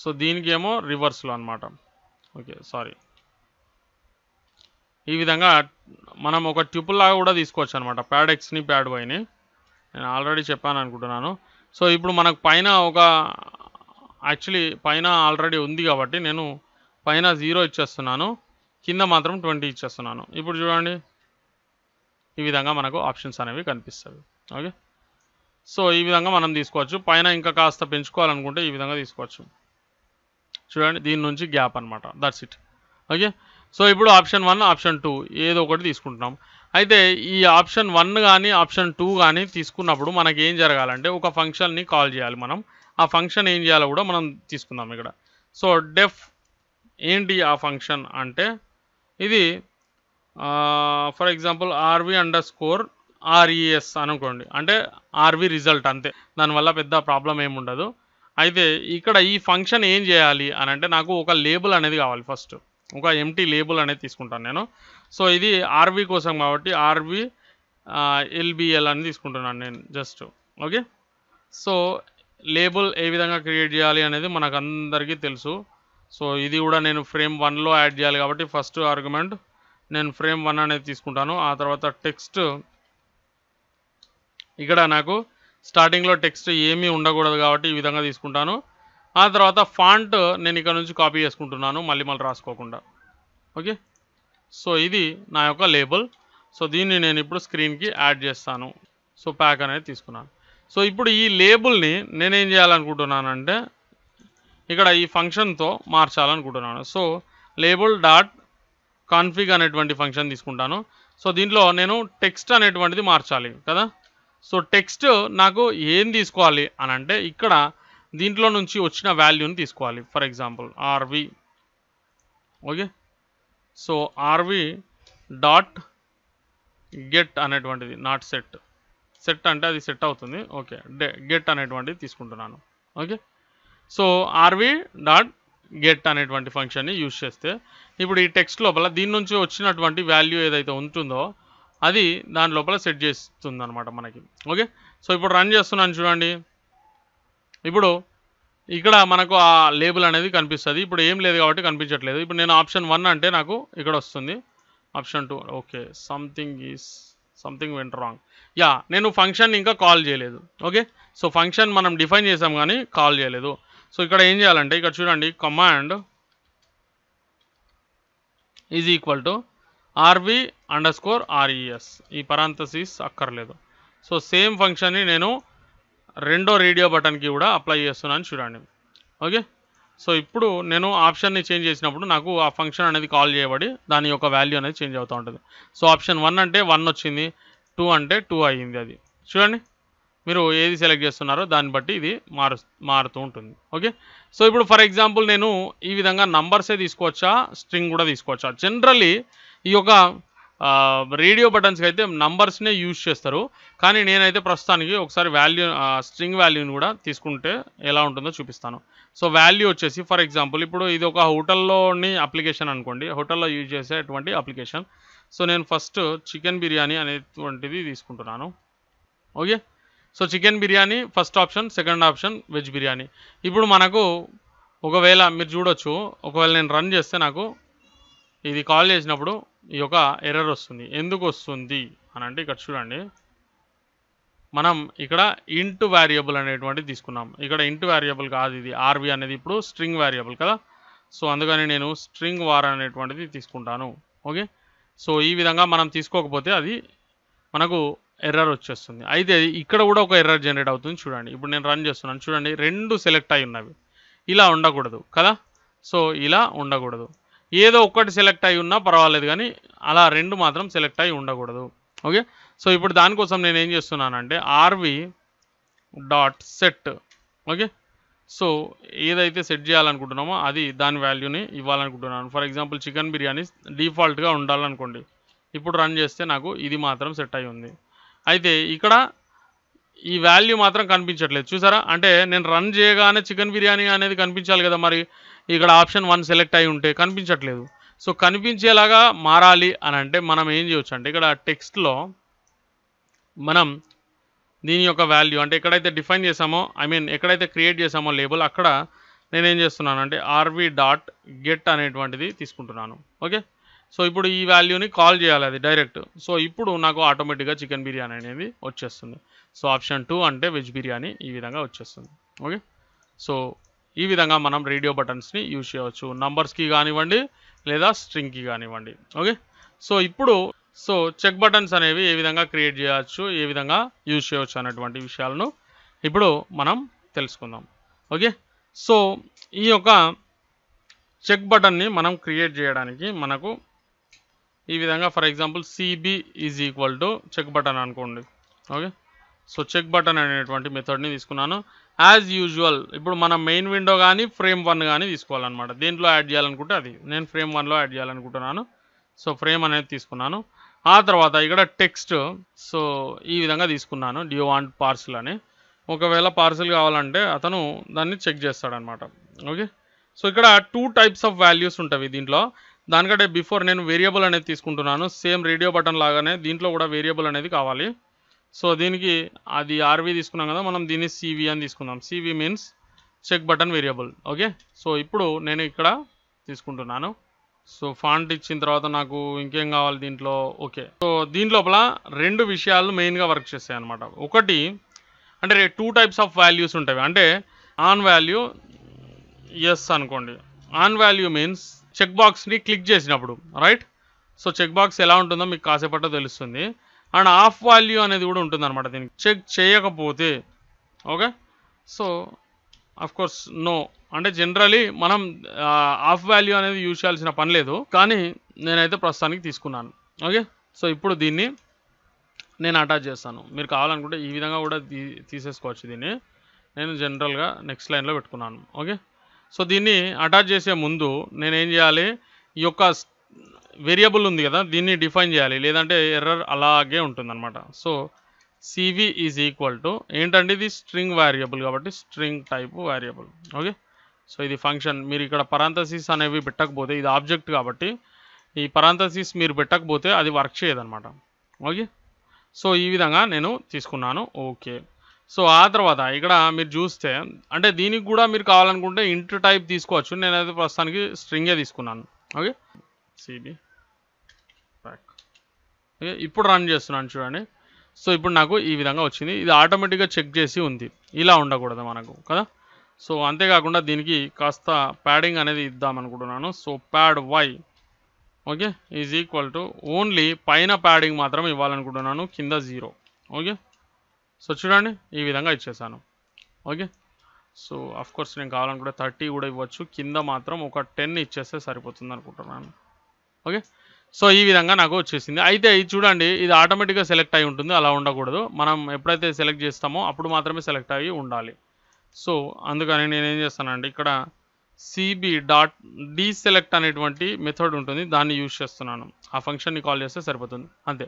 సో దీనికి ఏమో రివర్స్లో అనమాట ఓకే సారీ ఈ విధంగా మనం ఒక ట్యూపుల్ లాగా కూడా తీసుకోవచ్చు అనమాట ప్యాడ్ ఎక్స్ని ప్యాడ్ వైని నేను ఆల్రెడీ చెప్పాను అనుకుంటున్నాను సో ఇప్పుడు మనకు పైన ఒక యాక్చువల్లీ పైన ఆల్రెడీ ఉంది కాబట్టి నేను పైన జీరో ఇచ్చేస్తున్నాను కింద మాత్రం ట్వంటీ ఇచ్చేస్తున్నాను ఇప్పుడు చూడండి ఈ విధంగా మనకు ఆప్షన్స్ అనేవి కనిపిస్తాయి ఓకే సో ఈ విధంగా మనం తీసుకోవచ్చు పైన ఇంకా కాస్త పెంచుకోవాలనుకుంటే ఈ విధంగా తీసుకోవచ్చు చూడండి దీని నుంచి గ్యాప్ అనమాట దట్స్ ఇట్ ఓకే సో ఇప్పుడు ఆప్షన్ వన్ ఆప్షన్ టూ ఏదో ఒకటి తీసుకుంటున్నాం అయితే ఈ ఆప్షన్ వన్ కానీ ఆప్షన్ టూ కానీ తీసుకున్నప్పుడు మనకి ఏం జరగాలంటే ఒక ఫంక్షన్ని కాల్ చేయాలి మనం ఆ ఫంక్షన్ ఏం చేయాలో కూడా మనం తీసుకుందాం ఇక్కడ సో డెఫ్ ఏంటి ఆ ఫంక్షన్ అంటే ఇది for example RV underscore RES అనుకోండి అంటే ఆర్వి రిజల్ట్ అంతే దానివల్ల పెద్ద ప్రాబ్లం ఏముండదు అయితే ఇక్కడ ఈ ఫంక్షన్ ఏం చేయాలి అని అంటే నాకు ఒక లేబుల్ అనేది కావాలి ఫస్ట్ ఒక ఎంటీ లేబుల్ అనేది తీసుకుంటాను నేను సో ఇది ఆర్వీ కోసం కాబట్టి ఆర్వీ ఎల్బిఎల్ అని తీసుకుంటున్నాను నేను జస్ట్ ఓకే సో లేబుల్ ఏ విధంగా క్రియేట్ చేయాలి అనేది మనకు అందరికీ తెలుసు సో ఇది కూడా నేను ఫ్రేమ్ వన్లో యాడ్ చేయాలి కాబట్టి ఫస్ట్ ఆర్గ్యుమెంట్ నేను ఫ్రేమ్ వన్ అనేది తీసుకుంటాను ఆ తర్వాత టెక్స్ట్ ఇక్కడ నాకు స్టార్టింగ్లో టెక్స్ట్ ఏమీ ఉండకూడదు కాబట్టి ఈ విధంగా తీసుకుంటాను ఆ తర్వాత ఫాంట్ నేను ఇక్కడ నుంచి కాపీ చేసుకుంటున్నాను మళ్ళీ మళ్ళీ రాసుకోకుండా ఓకే సో ఇది నా యొక్క లేబుల్ సో దీన్ని నేను ఇప్పుడు స్క్రీన్కి యాడ్ చేస్తాను సో ప్యాక్ అనేది తీసుకున్నాను సో ఇప్పుడు ఈ లేబుల్ని నేనేం చేయాలనుకుంటున్నానంటే ఇక్కడ ఈ ఫంక్షన్తో మార్చాలనుకుంటున్నాను సో లేబుల్ డాట్ కాన్ఫిగ్ అనేటువంటి ఫంక్షన్ తీసుకుంటాను సో దీంట్లో నేను టెక్స్ట్ అనేటువంటిది మార్చాలి కదా సో టెక్స్ట్ నాకు ఏం తీసుకోవాలి అని అంటే ఇక్కడ దీంట్లో నుంచి వచ్చిన వాల్యూని తీసుకోవాలి for example RV okay so RV dot get అనేటువంటిది నాట్ సెట్ సెట్ అంటే అది సెట్ అవుతుంది ఓకే గెట్ అనేటువంటిది తీసుకుంటున్నాను okay so RV dot get అనేటువంటి ఫంక్షన్ని యూజ్ చేస్తే ఇప్పుడు ఈ టెక్స్ట్ లోపల దీని నుంచి వచ్చినటువంటి వాల్యూ ఏదైతే ఉంటుందో అది దాని లోపల సెట్ చేస్తుంది మనకి ఓకే సో ఇప్పుడు రన్ చేస్తున్నాను చూడండి ఇప్పుడు ఇక్కడ మనకు ఆ లేబుల్ అనేది కనిపిస్తుంది ఇప్పుడు ఏం లేదు కాబట్టి కనిపించట్లేదు ఇప్పుడు నేను ఆప్షన్ వన్ అంటే నాకు ఇక్కడ వస్తుంది option two okay something is something went wrong yeah నేను ఫంక్షన్ ఇంకా కాల్ చేయలేదు ఓకే సో ఫంక్షన్ మనం డిఫైన్ చేసాం కానీ కాల్ చేయలేదు సో ఇక్కడ ఏం చేయాలంటే ఇక్కడ చూడండి command is equal to RV underscore RES E parenthesis అక్కర్లేదు సో సేమ్ ఫంక్షన్ని నేను రెండో రేడియో బటన్కి కూడా అప్లై చేస్తున్నాను చూడండి ఓకే సో ఇప్పుడు నేను ఆప్షన్ని చేంజ్ చేసినప్పుడు నాకు ఆ ఫంక్షన్ అనేది కాల్ చేయబడి దాని యొక్క వాల్యూ అనేది చేంజ్ అవుతూ ఉంటుంది సో ఆప్షన్ వన్ అంటే వన్ వచ్చింది టూ అంటే టూ అయ్యింది అది చూడండి మీరు ఏది సెలెక్ట్ చేస్తున్నారో దాన్ని బట్టి ఇది మారు మారుతూ ఉంటుంది ఓకే సో ఇప్పుడు ఫర్ ఎగ్జాంపుల్ నేను ఈ విధంగా నంబర్సే తీసుకోవచ్చా స్ట్రింగ్ కూడా తీసుకోవచ్చా జనరలీ ఈ యొక్క రేడియో బటన్స్కి అయితే నంబర్స్నే యూజ్ చేస్తారు కానీ నేనైతే ప్రస్తుతానికి ఒకసారి వాల్యూ స్ట్రింగ్ వాల్యూని కూడా తీసుకుంటే ఎలా ఉంటుందో చూపిస్తాను సో వాల్యూ వచ్చేసి ఫర్ ఎగ్జాంపుల్ ఇప్పుడు ఇది ఒక హోటల్లోని అప్లికేషన్ అనుకోండి హోటల్లో యూజ్ చేసేటువంటి అప్లికేషన్ సో నేను ఫస్ట్ చికెన్ బిర్యానీ అనేటువంటిది తీసుకుంటున్నాను okay so chicken biryani first option second option veg biryani ఇప్పుడు మనకు ఒకవేళ మీరు చూడొచ్చు ఒకవేళ నేను రన్ చేస్తే నాకు ఇది కాల్ చేసినప్పుడు ఈ యొక్క ఎర్రర్ వస్తుంది ఎందుకు వస్తుంది అని అంటే ఇక్కడ చూడండి మనం ఇక్కడ ఇంట్ వేరియబుల్ అనేటువంటిది తీసుకున్నాం ఇక్కడ ఇంట్ వేరియబుల్ కాదు ఇది ఆర్బి అనేది ఇప్పుడు స్ట్రింగ్ వేరియబుల్ కదా సో అందుకని నేను స్ట్రింగ్ వార్ అనేటువంటిది తీసుకుంటాను ఓకే సో ఈ విధంగా మనం తీసుకోకపోతే అది మనకు ఎర్రర్ వచ్చేస్తుంది అయితే ఇక్కడ కూడా ఒక ఎర్రర్ జనరేట్ అవుతుంది చూడండి ఇప్పుడు నేను రన్ చేస్తున్నాను చూడండి రెండు సెలెక్ట్ అయి ఉన్నవి ఇలా ఉండకూడదు కదా సో ఇలా ఉండకూడదు ఏదో ఒక్కటి సెలెక్ట్ అయి ఉన్నా పర్వాలేదు కానీ అలా రెండు మాత్రం సెలెక్ట్ అయి ఉండకూడదు ఓకే సో ఇప్పుడు దానికోసం నేను ఏం చేస్తున్నానంటే RV dot set okay so ఏదైతే సెట్ చేయాలనుకుంటున్నామో అది దాని వాల్యూని ఇవ్వాలనుకుంటున్నాను ఫర్ ఎగ్జాంపుల్ చికెన్ బిర్యానీ డిఫాల్ట్గా ఉండాలనుకోండి ఇప్పుడు రన్ చేస్తే నాకు ఇది మాత్రం సెట్ అయి ఉంది అయితే ఇక్కడ ఈ వాల్యూ మాత్రం కనిపించట్లేదు చూసారా అంటే నేను రన్ చేయగానే చికెన్ బిర్యానీ అనేది కనిపించాలి కదా మరి ఇక్కడ ఆప్షన్ వన్ సెలెక్ట్ అయి ఉంటే కనిపించట్లేదు సో కనిపించేలాగా మారాలి అని అంటే మనం ఏం చేయవచ్చు అంటే ఇక్కడ టెక్స్ట్లో మనం దీని యొక్క వాల్యూ అంటే ఎక్కడైతే డిఫైన్ చేసామో ఐ మీన్ ఎక్కడైతే క్రియేట్ చేసామో లేబుల్ అక్కడ నేనేం చేస్తున్నాను అంటే ఆర్వి డాట్ గెట్ అనేటువంటిది తీసుకుంటున్నాను ఓకే సో ఇప్పుడు ఈ వాల్యూని కాల్ చేయాలి అది డైరెక్ట్ సో ఇప్పుడు నాకు ఆటోమేటిక్గా చికెన్ బిర్యానీ అనేది వచ్చేస్తుంది సో ఆప్షన్ టూ అంటే వెజ్ బిర్యానీ ఈ విధంగా వచ్చేస్తుంది ఓకే సో ఈ విధంగా మనం రేడియో బటన్స్ని యూజ్ చేయవచ్చు నంబర్స్కి కానివ్వండి లేదా స్ట్రింగ్కి కానివ్వండి ఓకే సో ఇప్పుడు సో చెక్ బటన్స్ అనేవి ఏ విధంగా క్రియేట్ చేయవచ్చు ఏ విధంగా యూజ్ చేయవచ్చు అనేటువంటి విషయాలను ఇప్పుడు మనం తెలుసుకుందాం ఓకే సో ఈ యొక్క చెక్ బటన్ని మనం క్రియేట్ చేయడానికి మనకు ఈ విధంగా for example CB is equal to check button అనుకోండి ఓకే సో చెక్ బటన్ అనేటువంటి మెథడ్ని తీసుకున్నాను యాజ్ యూజువల్ ఇప్పుడు మనం మెయిన్ విండో కానీ ఫ్రేమ్ వన్ కానీ తీసుకోవాలన్నమాట దీంట్లో యాడ్ చేయాలనుకుంటే అది నేను ఫ్రేమ్ వన్లో యాడ్ చేయాలనుకుంటున్నాను సో ఫ్రేమ్ అనేది తీసుకున్నాను ఆ తర్వాత ఇక్కడ టెక్స్ట్ సో ఈ విధంగా తీసుకున్నాను డ్యూ వాంట్ పార్సిల్ అని ఒకవేళ పార్సిల్ కావాలంటే అతను దాన్ని చెక్ చేస్తాడనమాట ఓకే సో ఇక్కడ టూ టైప్స్ ఆఫ్ వాల్యూస్ ఉంటాయి దీంట్లో దానికంటే బిఫోర్ నేను వేరియబుల్ అనేది తీసుకుంటున్నాను సేమ్ రేడియో బటన్ లాగానే దీంట్లో కూడా వేరియబుల్ అనేది కావాలి సో దీనికి అది ఆర్వి తీసుకున్నాం కదా మనం దీన్ని సివి అని తీసుకుందాం CV means check button variable okay so ఇప్పుడు నేను ఇక్కడ తీసుకుంటున్నాను సో ఫాంట్ ఇచ్చిన తర్వాత నాకు ఇంకేం కావాలి దీంట్లో ఓకే సో దీని లోపల రెండు విషయాలు మెయిన్గా వర్క్ చేస్తాయి అనమాట ఒకటి అంటే టూ టైప్స్ ఆఫ్ వాల్యూస్ ఉంటాయి అంటే ఆన్ వాల్యూ ఎస్ అనుకోండి ఆన్ వాల్యూ మీన్స్ చెక్ బాక్స్ని క్లిక్ చేసినప్పుడు రైట్ సో చెక్ బాక్స్ ఎలా ఉంటుందో మీకు కాసేపట్లో తెలుస్తుంది అండ్ ఆఫ్ వాల్యూ అనేది కూడా ఉంటుంది అనమాట దీనికి చెక్ చేయకపోతే okay so of course no అంటే జనరలీ మనం ఆఫ్ వాల్యూ అనేది యూజ్ చేయాల్సిన పని లేదు కానీ నేనైతే ప్రస్తుతానికి తీసుకున్నాను ఓకే సో ఇప్పుడు దీన్ని నేను అటాచ్ చేస్తాను మీరు కావాలనుకుంటే ఈ విధంగా కూడా తీసేసుకోవచ్చు దీన్ని నేను జనరల్గా నెక్స్ట్ లైన్లో పెట్టుకున్నాను ఓకే సో దీన్ని అటాచ్ చేసే ముందు నేనేం చేయాలి ఈ యొక్క వేరియబుల్ ఉంది కదా దీన్ని డిఫైన్ చేయాలి లేదంటే ఎర్రర్ అలాగే ఉంటుందన్నమాట so CV is equal to ఏంటంటే ఇది స్ట్రింగ్ వేరియబుల్ కాబట్టి string type variable okay so ఇది ఫంక్షన్ మీరు ఇక్కడ పరాంతసిస్ అనేవి పెట్టకపోతే ఇది ఆబ్జెక్ట్ కాబట్టి ఈ పరాంతసిస్ మీరు పెట్టకపోతే అది వర్క్ చేయదనమాట ఓకే సో ఈ విధంగా నేను తీసుకున్నాను ఓకే సో ఆ తర్వాత ఇక్కడ మీరు చూస్తే అంటే దీనికి కూడా మీరు కావాలనుకుంటే ఇంటర్ టైప్ తీసుకోవచ్చు నేనైతే ప్రస్తుతానికి స్ట్రింగే తీసుకున్నాను ఓకే సిబి ప్యాక్ ఓకే ఇప్పుడు రన్ చేస్తున్నాను చూడండి సో ఇప్పుడు నాకు ఈ విధంగా వచ్చింది ఇది ఆటోమేటిక్గా చెక్ చేసి ఉంది ఇలా ఉండకూడదు మనకు కదా సో అంతేకాకుండా దీనికి కాస్త ప్యాడింగ్ అనేది ఇద్దాం అనుకుంటున్నాను so pad Y okay is equal to only పైన ప్యాడింగ్ మాత్రం ఇవ్వాలనుకుంటున్నాను కింద జీరో ఓకే సో చూడండి ఈ విధంగా ఇచ్చేసాను ఓకే సో అఫ్కోర్స్ నేను కావాలనుకుంటే థర్టీ కూడా ఇవ్వచ్చు కింద మాత్రం ఒక టెన్ ఇచ్చేస్తే సరిపోతుంది అనుకుంటున్నాను ఓకే సో ఈ విధంగా నాకు వచ్చేసింది అయితే ఇది చూడండి ఇది ఆటోమేటిక్గా సెలెక్ట్ అయి ఉంటుంది అలా ఉండకూడదు మనం ఎప్పుడైతే సెలెక్ట్ చేస్తామో అప్పుడు మాత్రమే సెలెక్ట్ అయ్యి ఉండాలి సో అందుకని నేనేం చేస్తానండి ఇక్కడ సిబి డాట్ డీసెలెక్ట్ అనేటువంటి మెథడ్ ఉంటుంది దాన్ని యూజ్ చేస్తున్నాను ఆ ఫంక్షన్ని కాల్ చేస్తే సరిపోతుంది అంతే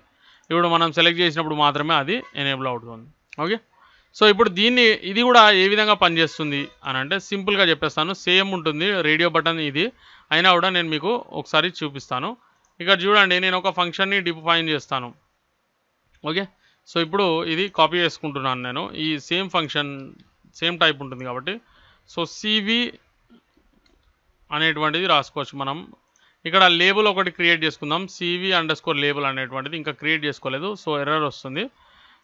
ఇప్పుడు మనం సెలెక్ట్ చేసినప్పుడు మాత్రమే అది ఎనేబుల్ అవుతుంది ఓకే సో ఇప్పుడు దీన్ని ఇది కూడా ఏ విధంగా పనిచేస్తుంది అని అంటే సింపుల్గా చెప్పేస్తాను సేమ్ ఉంటుంది రేడియో బటన్ ఇది అయినా కూడా నేను మీకు ఒకసారి చూపిస్తాను ఇక్కడ చూడండి నేను ఒక ఫంక్షన్ని డిఫైన్ చేస్తాను ఓకే సో ఇప్పుడు ఇది కాపీ చేసుకుంటున్నాను నేను ఈ సేమ్ ఫంక్షన్ సేమ్ టైప్ ఉంటుంది కాబట్టి సో సివి అనేటువంటిది రాసుకోవచ్చు మనం ఇక్కడ లేబుల్ ఒకటి క్రియేట్ చేసుకుందాం సివి అండర్ స్కోర్ లేబుల్ అనేటువంటిది ఇంకా క్రియేట్ చేసుకోలేదు సో ఎర్రర్ వస్తుంది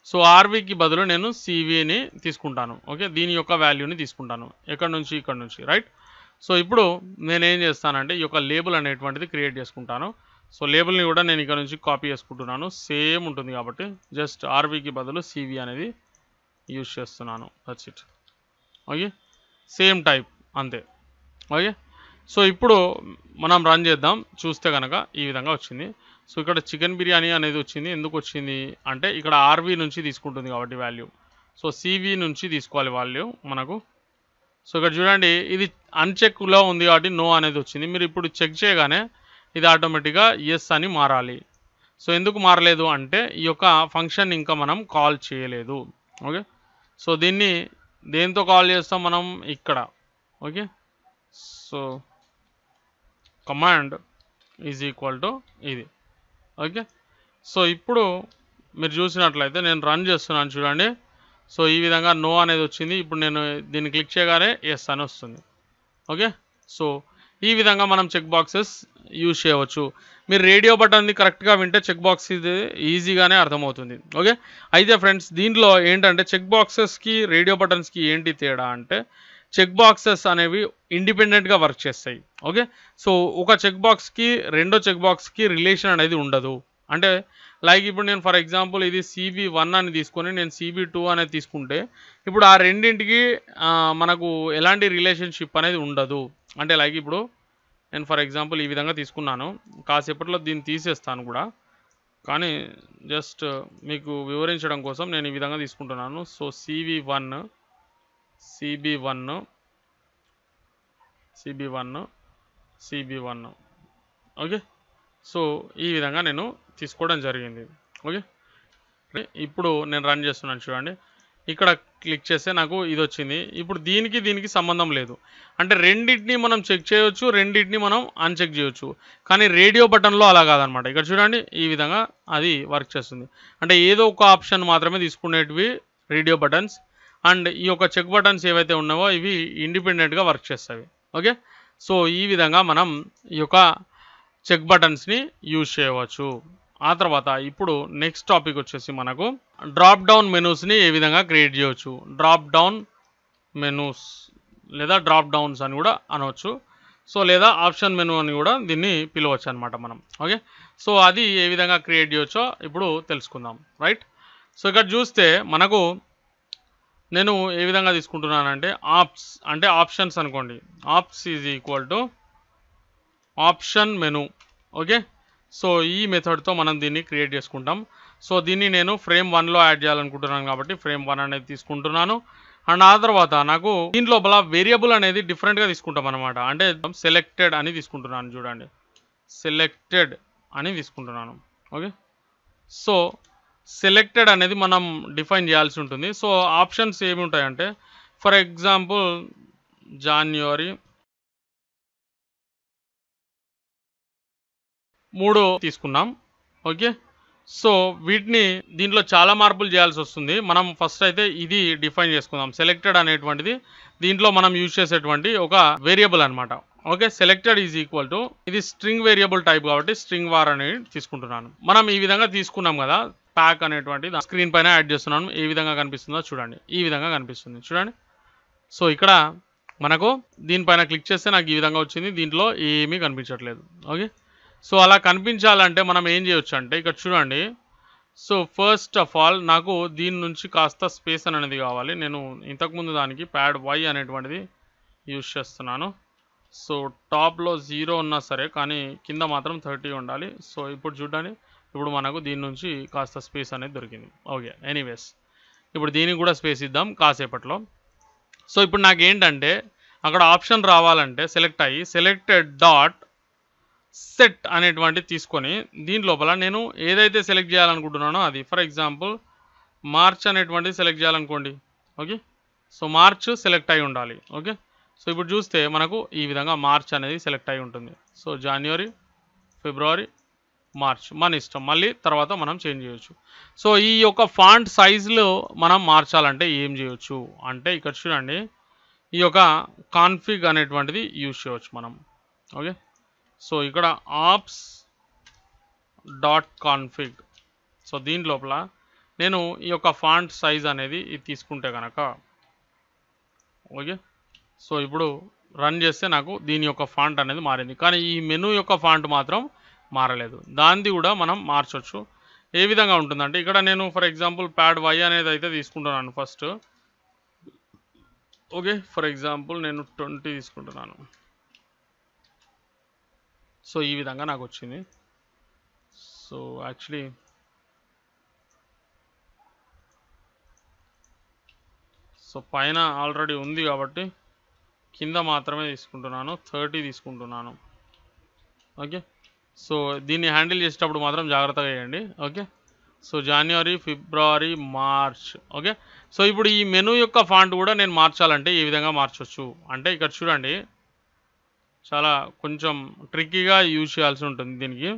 సో ఆర్వీకి బదులు నేను సివిని తీసుకుంటాను ఓకే దీని యొక్క వాల్యూని తీసుకుంటాను ఎక్కడి నుంచి ఇక్కడ నుంచి రైట్ సో ఇప్పుడు నేనేం చేస్తానంటే ఈ యొక్క లేబుల్ అనేటువంటిది క్రియేట్ చేసుకుంటాను సో లేబుల్ని కూడా నేను ఇక్కడ నుంచి కాపీ చేసుకుంటున్నాను సేమ్ ఉంటుంది కాబట్టి జస్ట్ ఆర్వీకి బదులు సివి అనేది యూజ్ చేస్తున్నాను that's it okay same type అంతే ఓకే సో ఇప్పుడు మనం రన్ చేద్దాం చూస్తే కనుక ఈ విధంగా వచ్చింది సో ఇక్కడ చికెన్ బిర్యానీ అనేది వచ్చింది ఎందుకు వచ్చింది అంటే ఇక్కడ ఆర్వీ నుంచి తీసుకుంటుంది కాబట్టి వాల్యూ సో సివి నుంచి తీసుకోవాలి వాల్యూ మనకు సో ఇక్కడ చూడండి ఇది అన్చెక్లో ఉంది కాబట్టి నో అనేది వచ్చింది మీరు ఇప్పుడు చెక్ చేయగానే ఇది ఆటోమేటిక్గా ఎస్ అని మారాలి సో ఎందుకు మారలేదు అంటే ఈ యొక్క ఫంక్షన్ ఇంకా మనం కాల్ చేయలేదు ఓకే సో దీన్ని దేంతో కాల్ చేస్తాం మనం ఇక్కడ okay so command is equal to ఇది ఓకే సో ఇప్పుడు మీరు చూసినట్లయితే నేను రన్ చేస్తున్నాను చూడండి సో ఈ విధంగా నో అనేది వచ్చింది ఇప్పుడు నేను దీన్ని క్లిక్ చేయగానే ఎస్ అని వస్తుంది ఓకే సో ఈ విధంగా మనం చెక్ బాక్సెస్ యూజ్ చేయవచ్చు మీరు రేడియో బటన్ని కరెక్ట్గా వింటే చెక్ బాక్స్ ఇది ఈజీగానే అర్థమవుతుంది ఓకే అయితే ఫ్రెండ్స్ దీంట్లో ఏంటంటే చెక్ బాక్సెస్కి రేడియో బటన్స్కి ఏంటి తేడా అంటే చెక్ బాక్సెస్ అనేవి ఇండిపెండెంట్గా వర్క్ చేస్తాయి ఓకే సో ఒక చెక్ బాక్స్కి రెండో చెక్ బాక్స్కి రిలేషన్ అనేది ఉండదు అంటే లైక్ ఇప్పుడు నేను ఫర్ ఎగ్జాంపుల్ ఇది సిబి వన్ అని తీసుకొని నేను సిబి టూ అనేది తీసుకుంటే ఇప్పుడు ఆ రెండింటికి మనకు ఎలాంటి రిలేషన్షిప్ అనేది ఉండదు అంటే లైక్ ఇప్పుడు నేను ఫర్ ఎగ్జాంపుల్ ఈ విధంగా తీసుకున్నాను కాసేపట్లో దీన్ని తీసేస్తాను కూడా కానీ జస్ట్ మీకు వివరించడం కోసం నేను ఈ విధంగా తీసుకుంటున్నాను so CV one CB one CB one CB one okay so ఈ విధంగా నేను తీసుకోవడం జరిగింది ఓకే ఇప్పుడు నేను రన్ చేస్తున్నాను చూడండి ఇక్కడ క్లిక్ చేస్తే నాకు ఇది వచ్చింది ఇప్పుడు దీనికి దీనికి సంబంధం లేదు అంటే రెండింటిని మనం చెక్ చేయవచ్చు రెండింటిని మనం అన్చెక్ చేయవచ్చు కానీ రేడియో బటన్లో అలా కాదనమాట ఇక్కడ చూడండి ఈ విధంగా అది వర్క్ చేస్తుంది అంటే ఏదో ఒక ఆప్షన్ మాత్రమే తీసుకునేటివి రేడియో బటన్స్ అండ్ ఈ యొక్క చెక్ బటన్స్ ఏవైతే ఉన్నావో ఇవి ఇండిపెండెంట్గా వర్క్ చేస్తాయి ఓకే సో ఈ విధంగా మనం ఈ యొక్క చెక్ బటన్స్ని యూజ్ చేయవచ్చు ఆ తర్వాత ఇప్పుడు నెక్స్ట్ టాపిక్ వచ్చేసి మనకు డ్రాప్ డౌన్ మెనూస్ని ఏ విధంగా క్రియేట్ చేయవచ్చు డ్రాప్ డౌన్ మెనూస్ లేదా డ్రాప్ డౌన్స్ అని కూడా అనవచ్చు సో లేదా ఆప్షన్ మెనూ అని కూడా దీన్ని పిలవచ్చు అనమాట మనం ఓకే సో అది ఏ విధంగా క్రియేట్ చేయవచ్చో ఇప్పుడు తెలుసుకుందాం రైట్ సో ఇక్కడ చూస్తే మనకు నేను ఏ విధంగా తీసుకుంటున్నానంటే ఆప్స్ అంటే ఆప్షన్స్ అనుకోండి ops is equal to option menu okay so ఈ మెథడ్తో మనం దీన్ని క్రియేట్ చేసుకుంటాం సో దీన్ని నేను ఫ్రేమ్ వన్లో యాడ్ చేయాలనుకుంటున్నాను కాబట్టి ఫ్రేమ్ వన్ అనేది తీసుకుంటున్నాను అండ్ ఆ తర్వాత నాకు దీంట్లో బల వేరియబుల్ అనేది డిఫరెంట్గా తీసుకుంటాం అనమాట అంటే సెలెక్టెడ్ అని తీసుకుంటున్నాను చూడండి సెలెక్టెడ్ అని తీసుకుంటున్నాను ఓకే సో సెలెక్టెడ్ అనేది మనం డిఫైన్ చేయాల్సి ఉంటుంది సో ఆప్షన్స్ ఏమి ఉంటాయంటే ఫర్ ఎగ్జాంపుల్ జాన్యువరి మూడు తీసుకున్నాం ఓకే సో వీటిని దీంట్లో చాలా మార్పులు చేయాల్సి వస్తుంది మనం ఫస్ట్ అయితే ఇది డిఫైన్ చేసుకుందాం సెలెక్టెడ్ అనేటువంటిది దీంట్లో మనం యూజ్ చేసేటువంటి ఒక వేరియబుల్ అనమాట okay selected is equal to ఇది స్ట్రింగ్ వేరియబుల్ టైప్ కాబట్టి స్ట్రింగ్ వార్ అనేది తీసుకుంటున్నాను మనం ఈ విధంగా తీసుకున్నాం కదా ప్యాక్ అనేటువంటి స్క్రీన్ పైన యాడ్ చేస్తున్నాను ఏ విధంగా కనిపిస్తుందో చూడండి ఈ విధంగా కనిపిస్తుంది చూడండి సో ఇక్కడ మనకు దీనిపైన క్లిక్ చేస్తే నాకు ఈ విధంగా వచ్చింది దీంట్లో ఏమీ కనిపించట్లేదు ఓకే సో అలా కనిపించాలంటే మనం ఏం చేయొచ్చు అంటే ఇక్కడ చూడండి సో ఫస్ట్ ఆఫ్ ఆల్ నాకు దీని నుంచి కాస్త స్పేస్ అనేది కావాలి నేను ఇంతకుముందు దానికి ప్యాడ్ వై అనేటువంటిది యూజ్ చేస్తున్నాను సో టాప్లో జీరో ఉన్నా సరే కానీ కింద మాత్రం థర్టీ ఉండాలి సో ఇప్పుడు చూడండి ఇప్పుడు మనకు దీని నుంచి కాస్త స్పేస్ అనేది దొరికింది ఓకే ఎనీవేస్ ఇప్పుడు దీనికి కూడా స్పేస్ ఇద్దాం కాసేపట్లో సో ఇప్పుడు నాకు ఏంటంటే అక్కడ ఆప్షన్ రావాలంటే సెలెక్ట్ అయ్యి సెలెక్టెడ్ డాట్ సెట్ అనేటువంటి తీసుకొని దీని లోపల నేను ఏదైతే సెలెక్ట్ చేయాలనుకుంటున్నానో అది ఫర్ ఎగ్జాంపుల్ మార్చ్ అనేటువంటిది సెలెక్ట్ చేయాలనుకోండి ఓకే సో మార్చ్ సెలెక్ట్ అయి ఉండాలి ఓకే సో ఇప్పుడు చూస్తే మనకు ఈ విధంగా మార్చ్ అనేది సెలెక్ట్ అయి ఉంటుంది సో జనవరి ఫిబ్రవరి మార్చ్ మన ఇష్టం మళ్ళీ తర్వాత మనం చేంజ్ చేయొచ్చు సో ఈ యొక్క ఫాంట్ సైజులో మనం మార్చాలంటే ఏం చేయొచ్చు అంటే ఇక్కడ చూడండి ఈ యొక్క కాన్ఫిగ్ అనేటువంటిది యూజ్ చేయవచ్చు మనం ఓకే సో ఇక్కడ ఆప్స్ డాట్ కాన్ఫిగ్ సో దీని లోపల నేను ఈ యొక్క ఫాంట్ సైజ్ అనేది ఇది తీసుకుంటే కనుక ఓకే సో ఇప్పుడు రన్ చేస్తే నాకు దీని యొక్క ఫాంట్ అనేది మారింది కానీ ఈ మెనూ యొక్క ఫాంట్ మాత్రం మారలేదు దాన్ని కూడా మనం మార్చవచ్చు ఏ విధంగా ఉంటుందంటే ఇక్కడ నేను ఫర్ ఎగ్జాంపుల్ ప్యాడ్ వై అనేది అయితే తీసుకుంటున్నాను ఫస్ట్ ఓకే ఫర్ ఎగ్జాంపుల్ నేను ట్వంటీ తీసుకుంటున్నాను సో ఈ విధంగా నాకు వచ్చింది సో యాక్చువల్లీ సో పైన ఆల్రెడీ ఉంది కాబట్టి కింద మాత్రమే తీసుకుంటున్నాను థర్టీ తీసుకుంటున్నాను ఓకే సో దీన్ని హ్యాండిల్ చేసేటప్పుడు మాత్రం జాగ్రత్తగా వేయండి okay so January February March okay so ఇప్పుడు ఈ మెనూ యొక్క ఫాంట్ కూడా నేను మార్చాలంటే ఈ విధంగా మార్చవచ్చు అంటే ఇక్కడ చూడండి చాలా కొంచెం ట్రిక్కీగా యూజ్ చేయాల్సి ఉంటుంది దీనికి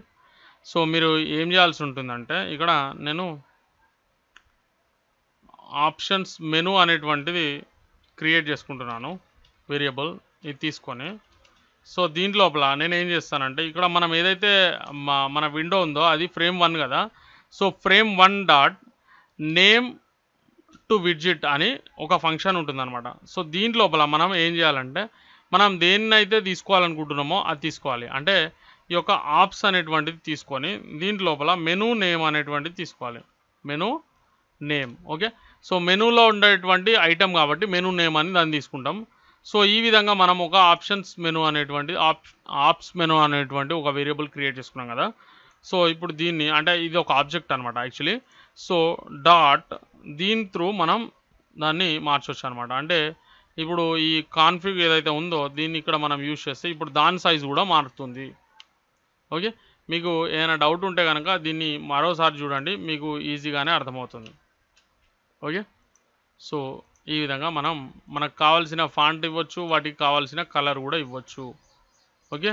సో మీరు ఏం చేయాల్సి ఉంటుందంటే ఇక్కడ నేను ఆప్షన్స్ మెను అనేటువంటిది క్రియేట్ చేసుకుంటున్నాను వేరియబుల్ ఇది తీసుకొని సో దీంట్లోపల నేను ఏం చేస్తానంటే ఇక్కడ మనం ఏదైతే మన విండో ఉందో అది ఫ్రేమ్ వన్ కదా so frame one dot name to widget అని ఒక ఫంక్షన్ ఉంటుందన్నమాట సో లోపల మనం ఏం చేయాలంటే మనం దేన్నైతే తీసుకోవాలనుకుంటున్నామో అది తీసుకోవాలి అంటే ఈ యొక్క ఆప్స్ అనేటువంటిది తీసుకొని దీంట్ లోపల మెనూ నేమ్ అనేటువంటిది తీసుకోవాలి మెనూ నేమ్ ఓకే సో మెనూలో ఉండేటువంటి ఐటమ్ కాబట్టి మెనూ నేమ్ అని దాన్ని తీసుకుంటాం సో ఈ విధంగా మనం ఒక ఆప్షన్స్ మెనూ అనేటువంటి ఆప్స్ మెనూ అనేటువంటి ఒక వేరియబుల్ క్రియేట్ చేసుకున్నాం కదా సో ఇప్పుడు దీన్ని అంటే ఇది ఒక ఆబ్జెక్ట్ అనమాట యాక్చువల్లీ సో డాట్ దీని త్రూ మనం దాన్ని మార్చవచ్చు అనమాట అంటే ఇప్పుడు ఈ కాన్ఫిగ్ ఏదైతే ఉందో దీన్ని ఇక్కడ మనం యూజ్ చేస్తే ఇప్పుడు దాని సైజు కూడా మారుతుంది ఓకే మీకు ఏదైనా డౌట్ ఉంటే కనుక దీన్ని మరోసారి చూడండి మీకు ఈజీగానే అర్థమవుతుంది ఓకే సో ఈ విధంగా మనం మనకు కావాల్సిన ఫాంట్ ఇవ్వచ్చు వాటికి కావాల్సిన కలర్ కూడా ఇవ్వచ్చు ఓకే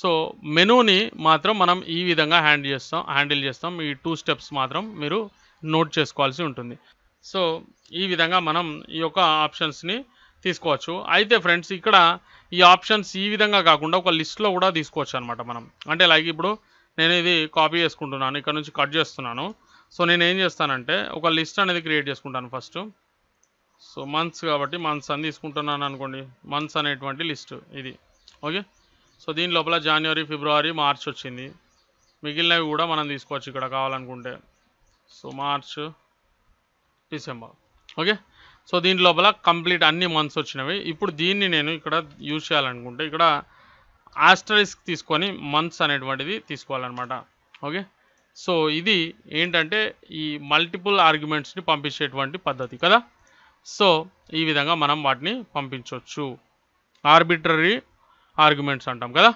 సో మెనూని మాత్రం మనం ఈ విధంగా హ్యాండిల్ చేస్తాం హ్యాండిల్ చేస్తాం ఈ టూ స్టెప్స్ మాత్రం మీరు నోట్ చేసుకోవాల్సి ఉంటుంది సో ఈ విధంగా మనం ఈ యొక్క ఆప్షన్స్ని తీసుకోవచ్చు అయితే ఫ్రెండ్స్ ఇక్కడ ఈ ఆప్షన్స్ ఈ విధంగా కాకుండా ఒక లిస్ట్లో కూడా తీసుకోవచ్చు అనమాట మనం అంటే లైక్ ఇప్పుడు నేను ఇది కాపీ చేసుకుంటున్నాను ఇక్కడ నుంచి కట్ చేస్తున్నాను సో నేను ఏం చేస్తానంటే ఒక లిస్ట్ అనేది క్రియేట్ చేసుకుంటాను ఫస్ట్ సో మంత్స్ కాబట్టి మంత్స్ అని తీసుకుంటున్నాను అనుకోండి మంత్స్ అనేటువంటి లిస్ట్ ఇది ఓకే సో దీని లోపల జనవరి ఫిబ్రవరి మార్చ్ వచ్చింది మిగిలినవి కూడా మనం తీసుకోవచ్చు ఇక్కడ కావాలనుకుంటే so March December okay so దీని లోపల కంప్లీట్ అన్ని మంత్స్ వచ్చినవి ఇప్పుడు దీన్ని నేను ఇక్కడ యూజ్ చేయాలనుకుంటే ఇక్కడ ఆస్టరిస్క్ తీసుకొని మంత్స్ అనేటువంటిది తీసుకోవాలన్నమాట ఓకే సో ఇది ఏంటంటే ఈ మల్టిపుల్ ఆర్గ్యుమెంట్స్ని పంపించేటువంటి పద్ధతి కదా సో ఈ విధంగా మనం వాటిని పంపించవచ్చు ఆర్బిటరీ ఆర్గ్యుమెంట్స్ అంటాం కదా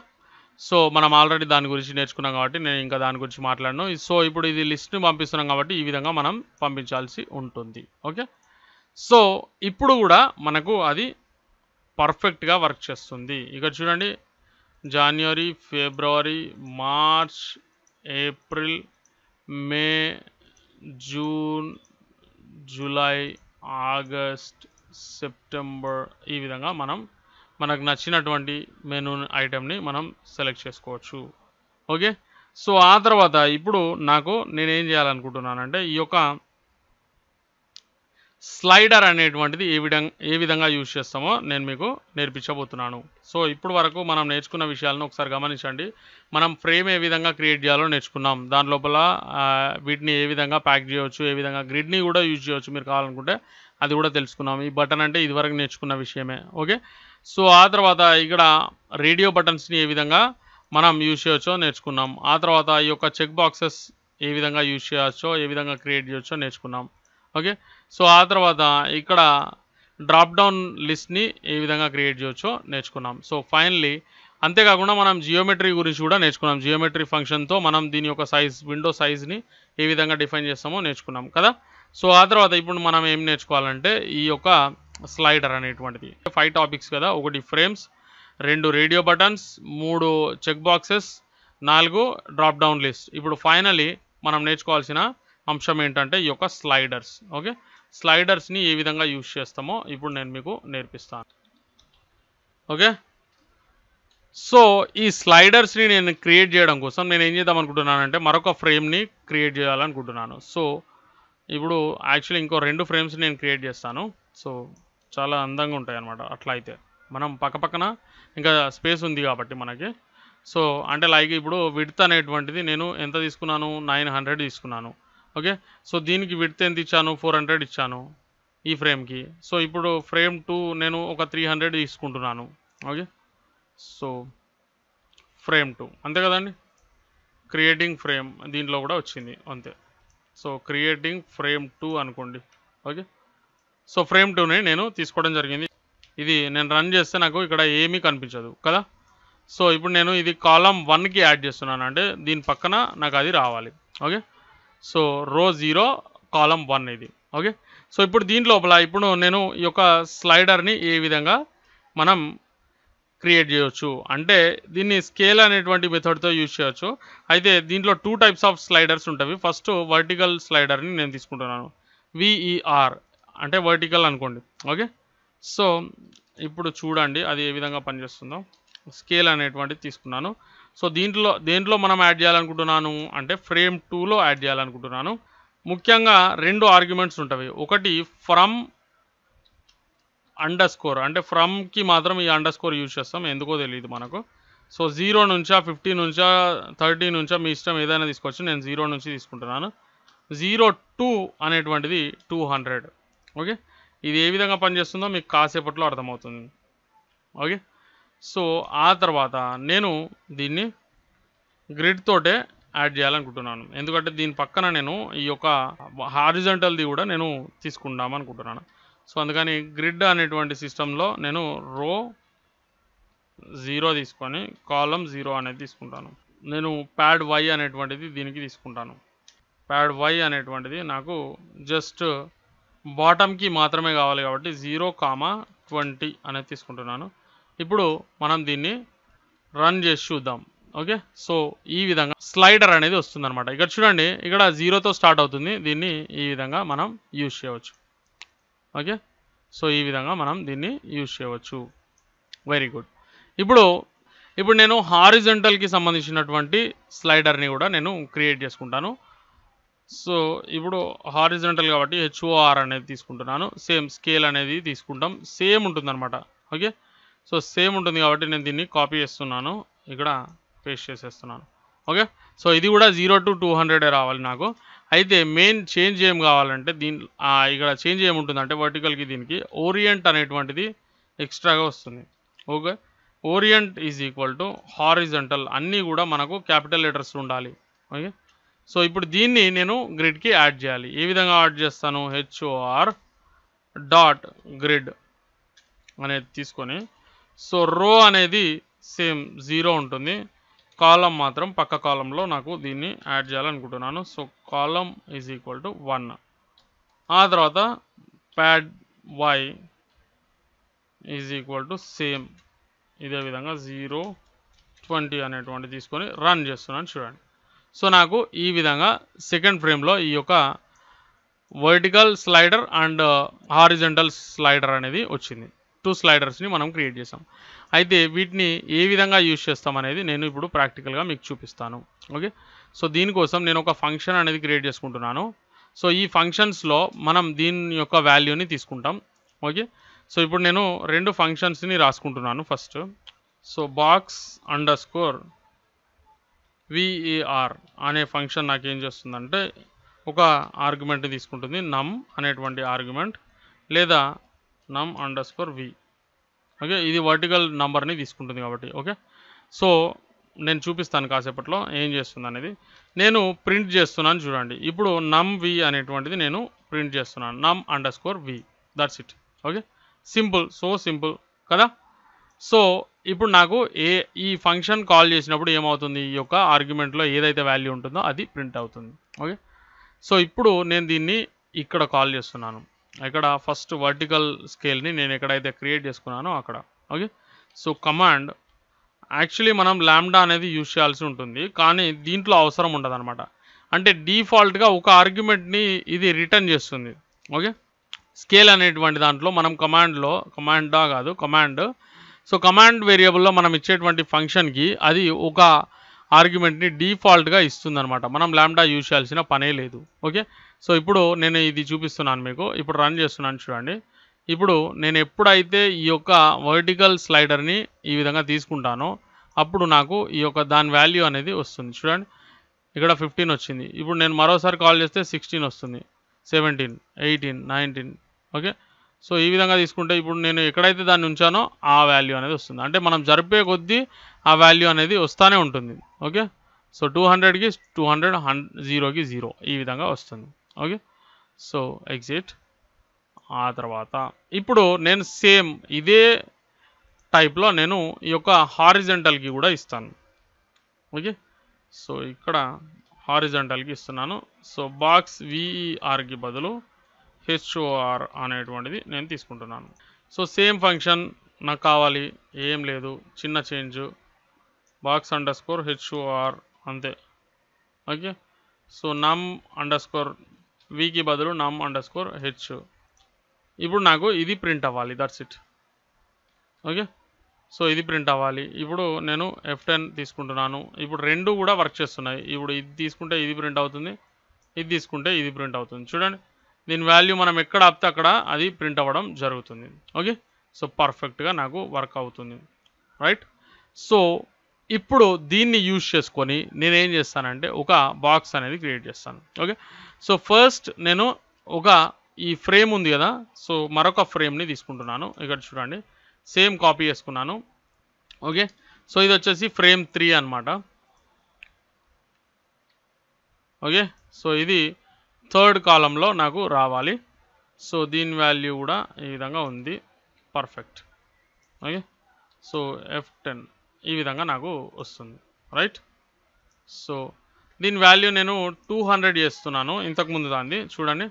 సో మనం ఆల్రెడీ దాని గురించి నేర్చుకున్నాం కాబట్టి నేను ఇంకా దాని గురించి మాట్లాడను సో ఇప్పుడు ఇది లిస్ట్ని పంపిస్తున్నాం కాబట్టి ఈ విధంగా మనం పంపించాల్సి ఉంటుంది ఓకే సో ఇప్పుడు కూడా మనకు అది పర్ఫెక్ట్గా వర్క్ చేస్తుంది ఇక్కడ చూడండి January February March April May June July August September ఈ విధంగా మనం మనకు నచ్చినటువంటి మెనూ ఐటెంని మనం సెలెక్ట్ చేసుకోవచ్చు ఓకే సో ఆ తర్వాత ఇప్పుడు నాకు నేనేం చేయాలనుకుంటున్నానంటే ఈ యొక్క స్లైడర్ అనేటువంటిది ఏ విధంగా ఏ విధంగా యూజ్ చేస్తామో నేను మీకు నేర్పించబోతున్నాను సో ఇప్పుడు వరకు మనం నేర్చుకున్న విషయాలను ఒకసారి గమనించండి మనం ఫ్రేమ్ ఏ విధంగా క్రియేట్ చేయాలో నేర్చుకున్నాం దాని లోపల వీటిని ఏ విధంగా ప్యాక్ చేయవచ్చు ఏ విధంగా గ్రిడ్ని కూడా యూజ్ చేయవచ్చు మీరు కావాలనుకుంటే అది కూడా తెలుసుకున్నాం ఈ బటన్ అంటే ఇదివరకు నేర్చుకున్న విషయమే ఓకే సో ఆ తర్వాత ఇక్కడ రేడియో బటన్స్ని ఏ విధంగా మనం యూజ్ చేయొచ్చో నేర్చుకున్నాం ఆ తర్వాత ఈ యొక్క చెక్ బాక్సెస్ ఏ విధంగా యూజ్ చేయవచ్చో ఏ విధంగా క్రియేట్ చేయొచ్చో నేర్చుకున్నాం ఓకే సో ఆ తర్వాత ఇక్కడ డ్రాప్ డౌన్ లిస్ట్ని ఏ విధంగా క్రియేట్ చేయొచ్చో నేర్చుకున్నాం సో ఫైనలీ అంతేకాకుండా మనం జియోమెట్రీ గురించి కూడా నేర్చుకున్నాం జియోమెట్రీ ఫంక్షన్తో మనం దీని యొక్క సైజ్ విండో సైజ్ని ఏ విధంగా డిఫైన్ చేస్తామో నేర్చుకున్నాం కదా సో ఆ తర్వాత ఇప్పుడు మనం ఏం నేర్చుకోవాలంటే ఈ యొక్క స్లైడర్ అనేటువంటిది ఫైవ్ టాపిక్స్ కదా ఒకటి ఫ్రేమ్స్ రెండు రేడియో బటన్స్ మూడు చెక్ బాక్సెస్ నాలుగు డ్రాప్ డౌన్ లిస్ట్ ఇప్పుడు ఫైనలీ మనం నేర్చుకోవాల్సిన అంశం ఏంటంటే ఈ యొక్క స్లైడర్స్ ఓకే స్లైడర్స్ని ఏ విధంగా యూజ్ చేస్తామో ఇప్పుడు నేను మీకు నేర్పిస్తాను ఓకే సో ఈ స్లైడర్స్ని నేను క్రియేట్ చేయడం కోసం నేను ఏం చేద్దాం అనుకుంటున్నానంటే మరొక ఫ్రేమ్ని క్రియేట్ చేయాలనుకుంటున్నాను సో ఇప్పుడు యాక్చువల్లీ ఇంకో రెండు ఫ్రేమ్స్ నేను క్రియేట్ చేస్తాను సో చాలా అందంగా ఉంటాయి అన్నమాట అట్లా అయితే మనం పక్కపక్కన ఇంకా స్పేస్ ఉంది కాబట్టి మనకి సో అంటే లైక్ ఇప్పుడు విడత అనేటువంటిది నేను ఎంత తీసుకున్నాను నైన్ హండ్రెడ్ తీసుకున్నాను ఓకే సో దీనికి విడత ఎంత ఇచ్చాను ఫోర్ హండ్రెడ్ ఇచ్చాను ఈ ఫ్రేమ్కి సో ఇప్పుడు ఫ్రేమ్ టూ నేను ఒక త్రీ హండ్రెడ్ తీసుకుంటున్నాను ఓకే సో ఫ్రేమ్ టూ అంతే కదండి క్రియేటింగ్ ఫ్రేమ్ దీంట్లో కూడా వచ్చింది అంతే సో క్రియేటింగ్ ఫ్రేమ్ టూ అనుకోండి ఓకే సో ఫ్రేమ్ టూని నేను తీసుకోవడం జరిగింది ఇది నేను రన్ చేస్తే నాకు ఇక్కడ ఏమీ కనిపించదు కదా సో ఇప్పుడు నేను ఇది కాలం వన్కి యాడ్ చేస్తున్నాను అంటే దీని పక్కన నాకు అది రావాలి okay so row zero column one ఇది ఓకే సో ఇప్పుడు దీని లోపల ఇప్పుడు నేను ఈ యొక్క స్లైడర్ని ఏ విధంగా మనం క్రియేట్ చేయవచ్చు అంటే దీన్ని స్కేల్ అనేటువంటి మెథడ్తో యూజ్ చేయవచ్చు అయితే దీంట్లో టూ టైప్స్ ఆఫ్ స్లైడర్స్ ఉంటాయి ఫస్ట్ వర్టికల్ స్లైడర్ని నేను తీసుకుంటున్నాను విఈఆర్ అంటే వర్టికల్ అనుకోండి ఓకే సో ఇప్పుడు చూడండి అది ఏ విధంగా పనిచేస్తుందో స్కేల్ అనేటువంటిది తీసుకున్నాను సో దీంట్లో దేంట్లో మనం యాడ్ చేయాలనుకుంటున్నాను అంటే ఫ్రేమ్ టూలో యాడ్ చేయాలనుకుంటున్నాను ముఖ్యంగా రెండు ఆర్గ్యుమెంట్స్ ఉంటాయి ఒకటి ఫ్రమ్ అండర్ స్కోర్ అంటే ఫ్రమ్కి మాత్రం ఈ అండర్ స్కోర్ యూజ్ చేస్తాం ఎందుకో తెలియదు మనకు సో జీరో నుంచా ఫిఫ్టీ నుంచా థర్టీ నుంచా మీ ఇష్టం ఏదైనా తీసుకోవచ్చు నేను జీరో నుంచి తీసుకుంటున్నాను జీరో టూ అనేటువంటిది టూ హండ్రెడ్ ఓకే ఇది ఏ విధంగా పనిచేస్తుందో మీకు కాసేపట్లో అర్థమవుతుంది ఓకే సో ఆ తర్వాత నేను దీన్ని గ్రిడ్ తోటే యాడ్ చేయాలనుకుంటున్నాను ఎందుకంటే దీని పక్కన నేను ఈ యొక్క హారిజంటల్ది కూడా నేను తీసుకుందాం అనుకుంటున్నాను సో అందుకని గ్రిడ్ అనేటువంటి సిస్టంలో నేను రో జీరో తీసుకొని కాలం జీరో అనేది తీసుకుంటాను నేను ప్యాడ్ వై అనేటువంటిది దీనికి తీసుకుంటాను ప్యాడ్ వై అనేటువంటిది నాకు జస్ట్ బాటమ్కి మాత్రమే కావాలి కాబట్టి జీరో కామా ట్వంటీ అనేది తీసుకుంటున్నాను ఇప్పుడు మనం దీన్ని రన్ చేసి చూద్దాం ఓకే సో ఈ విధంగా స్లైడర్ అనేది వస్తుందన్నమాట ఇక్కడ చూడండి ఇక్కడ జీరోతో స్టార్ట్ అవుతుంది దీన్ని ఈ విధంగా మనం యూజ్ చేయవచ్చు ఓకే సో ఈ విధంగా మనం దీన్ని యూజ్ చేయవచ్చు వెరీ గుడ్ ఇప్పుడు ఇప్పుడు నేను హారిజెంటల్కి సంబంధించినటువంటి స్లైడర్ని కూడా నేను క్రియేట్ చేసుకుంటాను సో ఇప్పుడు హారిజంటల్ కాబట్టి హెచ్ఓఆర్ అనేది తీసుకుంటున్నాను సేమ్ స్కేల్ అనేది తీసుకుంటాం సేమ్ ఉంటుందన్నమాట ఓకే సో సేమ్ ఉంటుంది కాబట్టి నేను దీన్ని కాపీ చేస్తున్నాను ఇక్కడ పేస్ట్ చేసేస్తున్నాను ఓకే సో ఇది కూడా జీరో టు టూ హండ్రెడే రావాలి నాకు అయితే మెయిన్ చేంజ్ ఏం కావాలంటే దీని ఇక్కడ చేంజ్ అంటే వర్టికల్కి దీనికి ఓరియంట్ అనేటువంటిది ఎక్స్ట్రాగా వస్తుంది okay orient is equal to horizontal అన్నీ కూడా మనకు క్యాపిటల్ లెటర్స్ ఉండాలి ఓకే సో ఇప్పుడు దీన్ని నేను గ్రిడ్కి యాడ్ చేయాలి ఏ విధంగా యాడ్ చేస్తాను హెచ్ఓఆర్ డాట్ గ్రిడ్ అనేది తీసుకొని సో రో అనేది సేమ్ జీరో ఉంటుంది కాలం మాత్రం పక్క కాలంలో నాకు దీన్ని యాడ్ చేయాలనుకుంటున్నాను so column is equal to one ఆ తర్వాత pad Y is equal to same ఇదే విధంగా జీరో ట్వంటీ అనేటువంటి తీసుకొని రన్ చేస్తున్నాను చూడండి సో నాకు ఈ విధంగా సెకండ్ ఫ్రేమ్లో ఈ యొక్క vertical slider and horizontal slider అనేది వచ్చింది టూ స్లైడర్స్ని మనం క్రియేట్ చేసాం అయితే వీటిని ఏ విధంగా యూజ్ చేస్తామనేది నేను ఇప్పుడు ప్రాక్టికల్గా మీకు చూపిస్తాను ఓకే సో దీనికోసం నేను ఒక ఫంక్షన్ అనేది క్రియేట్ చేసుకుంటున్నాను సో ఈ ఫంక్షన్స్లో మనం దీని యొక్క వాల్యూని తీసుకుంటాం ఓకే సో ఇప్పుడు నేను రెండు ఫంక్షన్స్ని రాసుకుంటున్నాను first so box underscore VER e అనే ఫంక్షన్ నాకు ఏం చేస్తుందంటే ఒక ఆర్గ్యుమెంట్ని తీసుకుంటుంది నమ్ అనేటువంటి ఆర్గ్యుమెంట్ లేదా num underscore V okay ఇది వర్టికల్ నంబర్ని తీసుకుంటుంది కాబట్టి ఓకే సో నేను చూపిస్తాను కాసేపట్లో ఏం చేస్తుంది అనేది నేను ప్రింట్ చేస్తున్నాను చూడండి ఇప్పుడు నమ్ వి అనేటువంటిది నేను ప్రింట్ చేస్తున్నాను num underscore V that's it okay simple so simple కదా సో ఇప్పుడు నాకు ఏ ఈ ఫంక్షన్ కాల్ చేసినప్పుడు ఏమవుతుంది ఈ యొక్క ఆర్గ్యుమెంట్లో ఏదైతే వాల్యూ ఉంటుందో అది ప్రింట్ అవుతుంది ఓకే సో ఇప్పుడు నేను దీన్ని ఇక్కడ కాల్ చేస్తున్నాను ఇక్కడ ఫస్ట్ వర్టికల్ స్కేల్ని నేను ఎక్కడైతే క్రియేట్ చేసుకున్నానో అక్కడ ఓకే సో కమాండ్ యాక్చువల్లీ మనం ల్యాండా అనేది యూజ్ చేయాల్సి ఉంటుంది కానీ దీంట్లో అవసరం ఉండదు అనమాట అంటే డిఫాల్ట్గా ఒక ఆర్గ్యుమెంట్ని ఇది రిటర్న్ చేస్తుంది ఓకే స్కేల్ అనేటువంటి దాంట్లో మనం కమాండ్లో కమాండా కాదు కమాండ్ సో కమాండ్ వేరియబుల్లో మనం ఇచ్చేటువంటి ఫంక్షన్కి అది ఒక ఆర్గ్యుమెంట్ని డిఫాల్ట్గా ఇస్తుందనమాట మనం ల్యాండా యూజ్ చేయాల్సిన పనే లేదు ఓకే సో ఇప్పుడు నేను ఇది చూపిస్తున్నాను మీకు ఇప్పుడు రన్ చేస్తున్నాను చూడండి ఇప్పుడు నేను ఎప్పుడైతే ఈ యొక్క వర్టికల్ స్లైడర్ని ఈ విధంగా తీసుకుంటానో అప్పుడు నాకు ఈ యొక్క దాని వాల్యూ అనేది వస్తుంది చూడండి ఇక్కడ ఫిఫ్టీన్ వచ్చింది ఇప్పుడు నేను మరోసారి కాల్ చేస్తే సిక్స్టీన్ వస్తుంది seventeen eighteen nineteen okay so ఈ విధంగా తీసుకుంటే ఇప్పుడు నేను ఎక్కడైతే దాన్ని ఉంచానో ఆ వాల్యూ అనేది వస్తుంది అంటే మనం జరిపే కొద్దీ ఆ వాల్యూ అనేది వస్తూనే ఉంటుంది ఓకే సో టూ హండ్రెడ్కి టూ హండ్రెడ్ హన్ జీరోకి జీరో ఈ విధంగా వస్తుంది ఓకే సో ఎగ్జిట్ ఆ తర్వాత ఇప్పుడు నేను సేమ్ ఇదే టైప్లో నేను ఈ యొక్క హారిజెంటల్కి కూడా ఇస్తాను ఓకే సో ఇక్కడ హారిజెంటల్కి ఇస్తున్నాను సో బాక్స్ విఈఆర్కి e బదులు హెచ్ఓఆర్ అనేటువంటిది నేను తీసుకుంటున్నాను సో సేమ్ ఫంక్షన్ నాకు కావాలి ఏం లేదు చిన్న change box underscore HOR అంతే okay so num underscore వీకి బదులు నమ్ అండర్ స్కోర్ హెచ్ ఇప్పుడు నాకు ఇది ప్రింట్ అవ్వాలి దట్స్ ఇట్ ఓకే సో ఇది ప్రింట్ అవ్వాలి ఇప్పుడు నేను ఎఫ్ టెన్ తీసుకుంటున్నాను ఇప్పుడు రెండు కూడా వర్క్ చేస్తున్నాయి ఇప్పుడు ఇది తీసుకుంటే ఇది ప్రింట్ అవుతుంది ఇది తీసుకుంటే ఇది ప్రింట్ అవుతుంది చూడండి దీని వాల్యూ మనం ఎక్కడ ఆపితే అక్కడ అది ప్రింట్ అవ్వడం జరుగుతుంది ఓకే సో పర్ఫెక్ట్గా నాకు వర్క్ అవుతుంది రైట్ సో ఇప్పుడు దీన్ని యూజ్ చేసుకొని నేనేం చేస్తానంటే ఒక బాక్స్ అనేది క్రియేట్ చేస్తాను ఓకే సో ఫస్ట్ నేను ఒక ఈ ఫ్రేమ్ ఉంది కదా సో మరొక ఫ్రేమ్ని తీసుకుంటున్నాను ఇక్కడ చూడండి సేమ్ కాపీ చేసుకున్నాను ఓకే సో ఇది వచ్చేసి ఫ్రేమ్ త్రీ అనమాట ఓకే సో ఇది థర్డ్ కాలంలో నాకు రావాలి సో దీని వాల్యూ కూడా ఈ విధంగా ఉంది perfect okay so F ten ఈ విధంగా నాకు వస్తుంది రైట్ సో దీని వాల్యూ నేను టూ హండ్రెడ్ చేస్తున్నాను ఇంతకుముందు దాన్ని చూడండి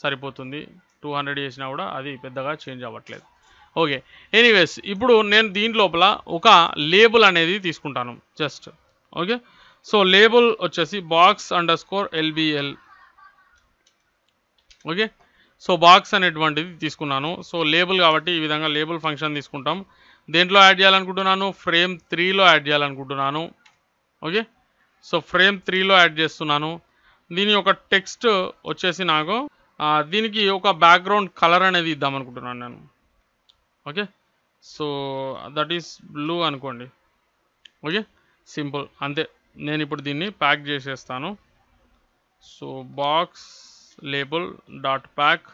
సరిపోతుంది టూ హండ్రెడ్ చేసినా కూడా అది పెద్దగా చేంజ్ అవ్వట్లేదు ఓకే ఎనీవేస్ ఇప్పుడు నేను దీని లోపల ఒక లేబుల్ అనేది తీసుకుంటాను జస్ట్ ఓకే సో లేబుల్ వచ్చేసి box underscore LBL okay so box అనేటువంటిది తీసుకున్నాను సో లేబుల్ కాబట్టి ఈ విధంగా లేబుల్ ఫంక్షన్ తీసుకుంటాం దేంట్లో యాడ్ చేయాలనుకుంటున్నాను ఫ్రేమ్ త్రీలో యాడ్ చేయాలనుకుంటున్నాను ఓకే సో ఫ్రేమ్ త్రీలో యాడ్ చేస్తున్నాను దీని యొక్క టెక్స్ట్ వచ్చేసి నాకు దీనికి ఒక బ్యాక్గ్రౌండ్ కలర్ అనేది ఇద్దాం అనుకుంటున్నాను నేను okay so that is blue అనుకోండి ఓకే సింపుల్ అంతే నేను ఇప్పుడు దీన్ని ప్యాక్ చేసేస్తాను so box label dot pack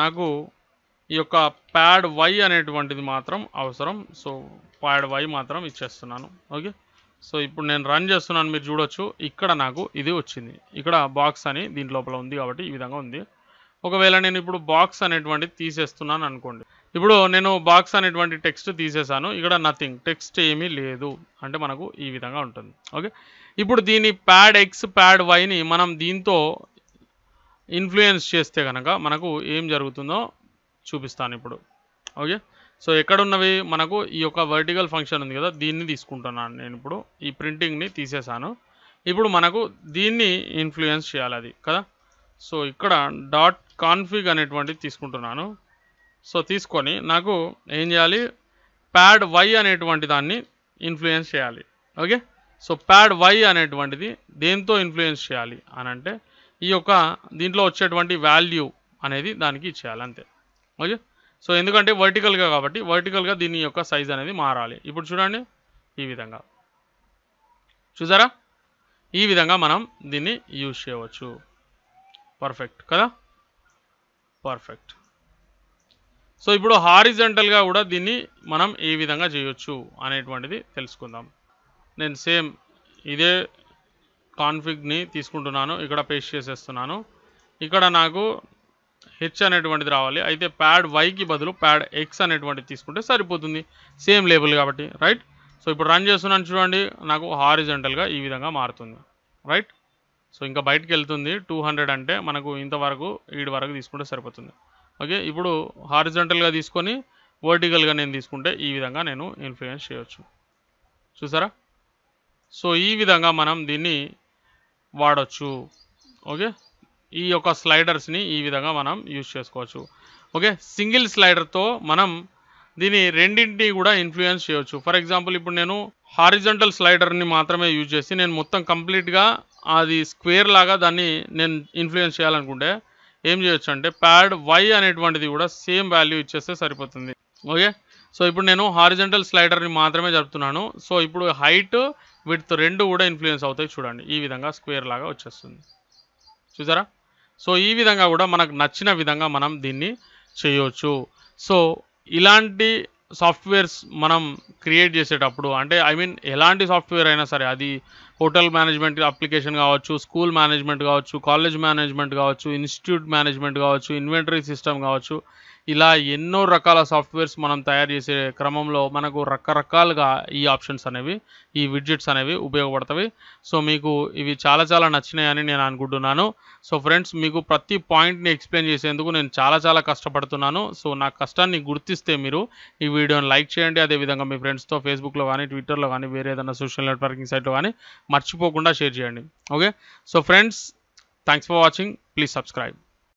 నాకు ఈ యొక్క ప్యాడ్ వై అనేటువంటిది మాత్రం అవసరం సో ప్యాడ్ వై మాత్రం ఇచ్చేస్తున్నాను ఓకే సో ఇప్పుడు నేను రన్ చేస్తున్నాను మీరు చూడొచ్చు ఇక్కడ నాకు ఇది వచ్చింది ఇక్కడ బాక్స్ అని దీని లోపల ఉంది కాబట్టి ఈ విధంగా ఉంది ఒకవేళ నేను ఇప్పుడు బాక్స్ అనేటువంటిది తీసేస్తున్నాను అనుకోండి ఇప్పుడు నేను బాక్స్ అనేటువంటి టెక్స్ట్ తీసేశాను ఇక్కడ నథింగ్ టెక్స్ట్ ఏమీ లేదు అంటే మనకు ఈ విధంగా ఉంటుంది ఓకే ఇప్పుడు దీని ప్యాడ్ ఎక్స్ ప్యాడ్ వైని మనం దీంతో ఇన్ఫ్లుయెన్స్ చేస్తే కనుక మనకు ఏం జరుగుతుందో చూపిస్తాను ఇప్పుడు ఓకే సో ఎక్కడున్నవి మనకు ఈ యొక్క వర్టికల్ ఫంక్షన్ ఉంది కదా దీన్ని తీసుకుంటున్నాను నేను ఇప్పుడు ఈ ప్రింటింగ్ని తీసేశాను ఇప్పుడు మనకు దీన్ని ఇన్ఫ్లుయెన్స్ చేయాలి అది కదా సో ఇక్కడ డాట్ కాన్ఫిగ్ అనేటువంటిది తీసుకుంటున్నాను సో తీసుకొని నాకు ఏం చేయాలి ప్యాడ్ వై అనేటువంటి దాన్ని ఇన్ఫ్లుయెన్స్ చేయాలి ఓకే సో ప్యాడ్ వై అనేటువంటిది దేంతో ఇన్ఫ్లుయెన్స్ చేయాలి అనంటే ఈ యొక్క దీంట్లో వచ్చేటువంటి వాల్యూ అనేది దానికి ఇచ్చేయాలి అంతే ఓకే సో ఎందుకంటే వర్టికల్గా కాబట్టి వర్టికల్గా దీని యొక్క సైజ్ అనేది మారాలి ఇప్పుడు చూడండి ఈ విధంగా చూసారా ఈ విధంగా మనం దీన్ని యూజ్ చేయవచ్చు పర్ఫెక్ట్ కదా పర్ఫెక్ట్ సో ఇప్పుడు హారిజెంటల్గా కూడా దీన్ని మనం ఏ విధంగా చేయొచ్చు అనేటువంటిది తెలుసుకుందాం నేను సేమ్ ఇదే కాన్ఫిగ్ని తీసుకుంటున్నాను ఇక్కడ పేస్ట్ చేసేస్తున్నాను ఇక్కడ నాకు హెచ్ అనేటువంటిది రావాలి అయితే ప్యాడ్ వైకి బదులు ప్యాడ్ ఎక్స్ అనేటువంటిది తీసుకుంటే సరిపోతుంది సేమ్ లేబుల్ కాబట్టి రైట్ సో ఇప్పుడు రన్ చేస్తున్నాను చూడండి నాకు హారిజెంటల్గా ఈ విధంగా మారుతుంది రైట్ సో ఇంకా బయటకు వెళ్తుంది టూ హండ్రెడ్ అంటే మనకు ఇంతవరకు ఈడి వరకు తీసుకుంటే సరిపోతుంది ఓకే ఇప్పుడు హారిజెంటల్గా తీసుకొని వర్టికల్గా నేను తీసుకుంటే ఈ విధంగా నేను ఇన్ఫ్లుయెన్స్ చేయవచ్చు చూసారా సో ఈ విధంగా మనం దీన్ని వాడచ్చు ఓకే ఈ యొక్క స్లైడర్స్ని ఈ విధంగా మనం యూజ్ చేసుకోవచ్చు ఓకే సింగిల్ స్లైడర్తో మనం దీని రెండింటినీ కూడా ఇన్ఫ్లుయెన్స్ చేయవచ్చు ఫర్ ఎగ్జాంపుల్ ఇప్పుడు నేను హారిజంటల్ స్లైడర్ని మాత్రమే యూజ్ చేసి నేను మొత్తం కంప్లీట్గా అది స్క్వేర్ లాగా దాన్ని నేను ఇన్ఫ్లుయెన్స్ చేయాలనుకుంటే ఏం చేయొచ్చు అంటే ప్యాడ్ వై అనేటువంటిది కూడా సేమ్ వాల్యూ ఇచ్చేస్తే సరిపోతుంది ఓకే సో ఇప్పుడు నేను హారిజంటల్ స్లైడర్ని మాత్రమే జరుపుతున్నాను సో ఇప్పుడు హైట్ వీటితో రెండు కూడా ఇన్ఫ్లుయెన్స్ అవుతాయి చూడండి ఈ విధంగా స్క్వేర్ లాగా వచ్చేస్తుంది చూసారా సో ఈ విధంగా కూడా మనకు నచ్చిన విధంగా మనం దీన్ని చేయవచ్చు సో ఇలాంటి సాఫ్ట్వేర్స్ మనం క్రియేట్ చేసేటప్పుడు అంటే ఐ మీన్ ఎలాంటి సాఫ్ట్వేర్ అయినా సరే అది హోటల్ మేనేజ్మెంట్ అప్లికేషన్ కావచ్చు స్కూల్ మేనేజ్మెంట్ కావచ్చు కాలేజ్ మేనేజ్మెంట్ కావచ్చు ఇన్స్టిట్యూట్ మేనేజ్మెంట్ కావచ్చు ఇన్వెంటరీ సిస్టమ్ కావచ్చు ఇలా ఎన్నో రకాల సాఫ్ట్వేర్స్ మనం తయారు చేసే క్రమంలో మనకు రకరకాలుగా ఈ ఆప్షన్స్ అనేవి ఈ విడ్జెట్స్ అనేవి ఉపయోగపడతాయి సో మీకు ఇవి చాలా చాలా నచ్చినాయని నేను అనుకుంటున్నాను సో ఫ్రెండ్స్ మీకు ప్రతి పాయింట్ని ఎక్స్ప్లెయిన్ చేసేందుకు నేను చాలా చాలా కష్టపడుతున్నాను సో నా కష్టాన్ని గుర్తిస్తే మీరు ఈ వీడియోని లైక్ చేయండి అదేవిధంగా మీ ఫ్రెండ్స్తో ఫేస్బుక్లో కానీ ట్విట్టర్లో కానీ వేరే ఏదైనా సోషల్ నెట్వర్కింగ్ సైట్లో కానీ మర్చిపోకుండా షేర్ చేయండి okay so friends thanks for watching please subscribe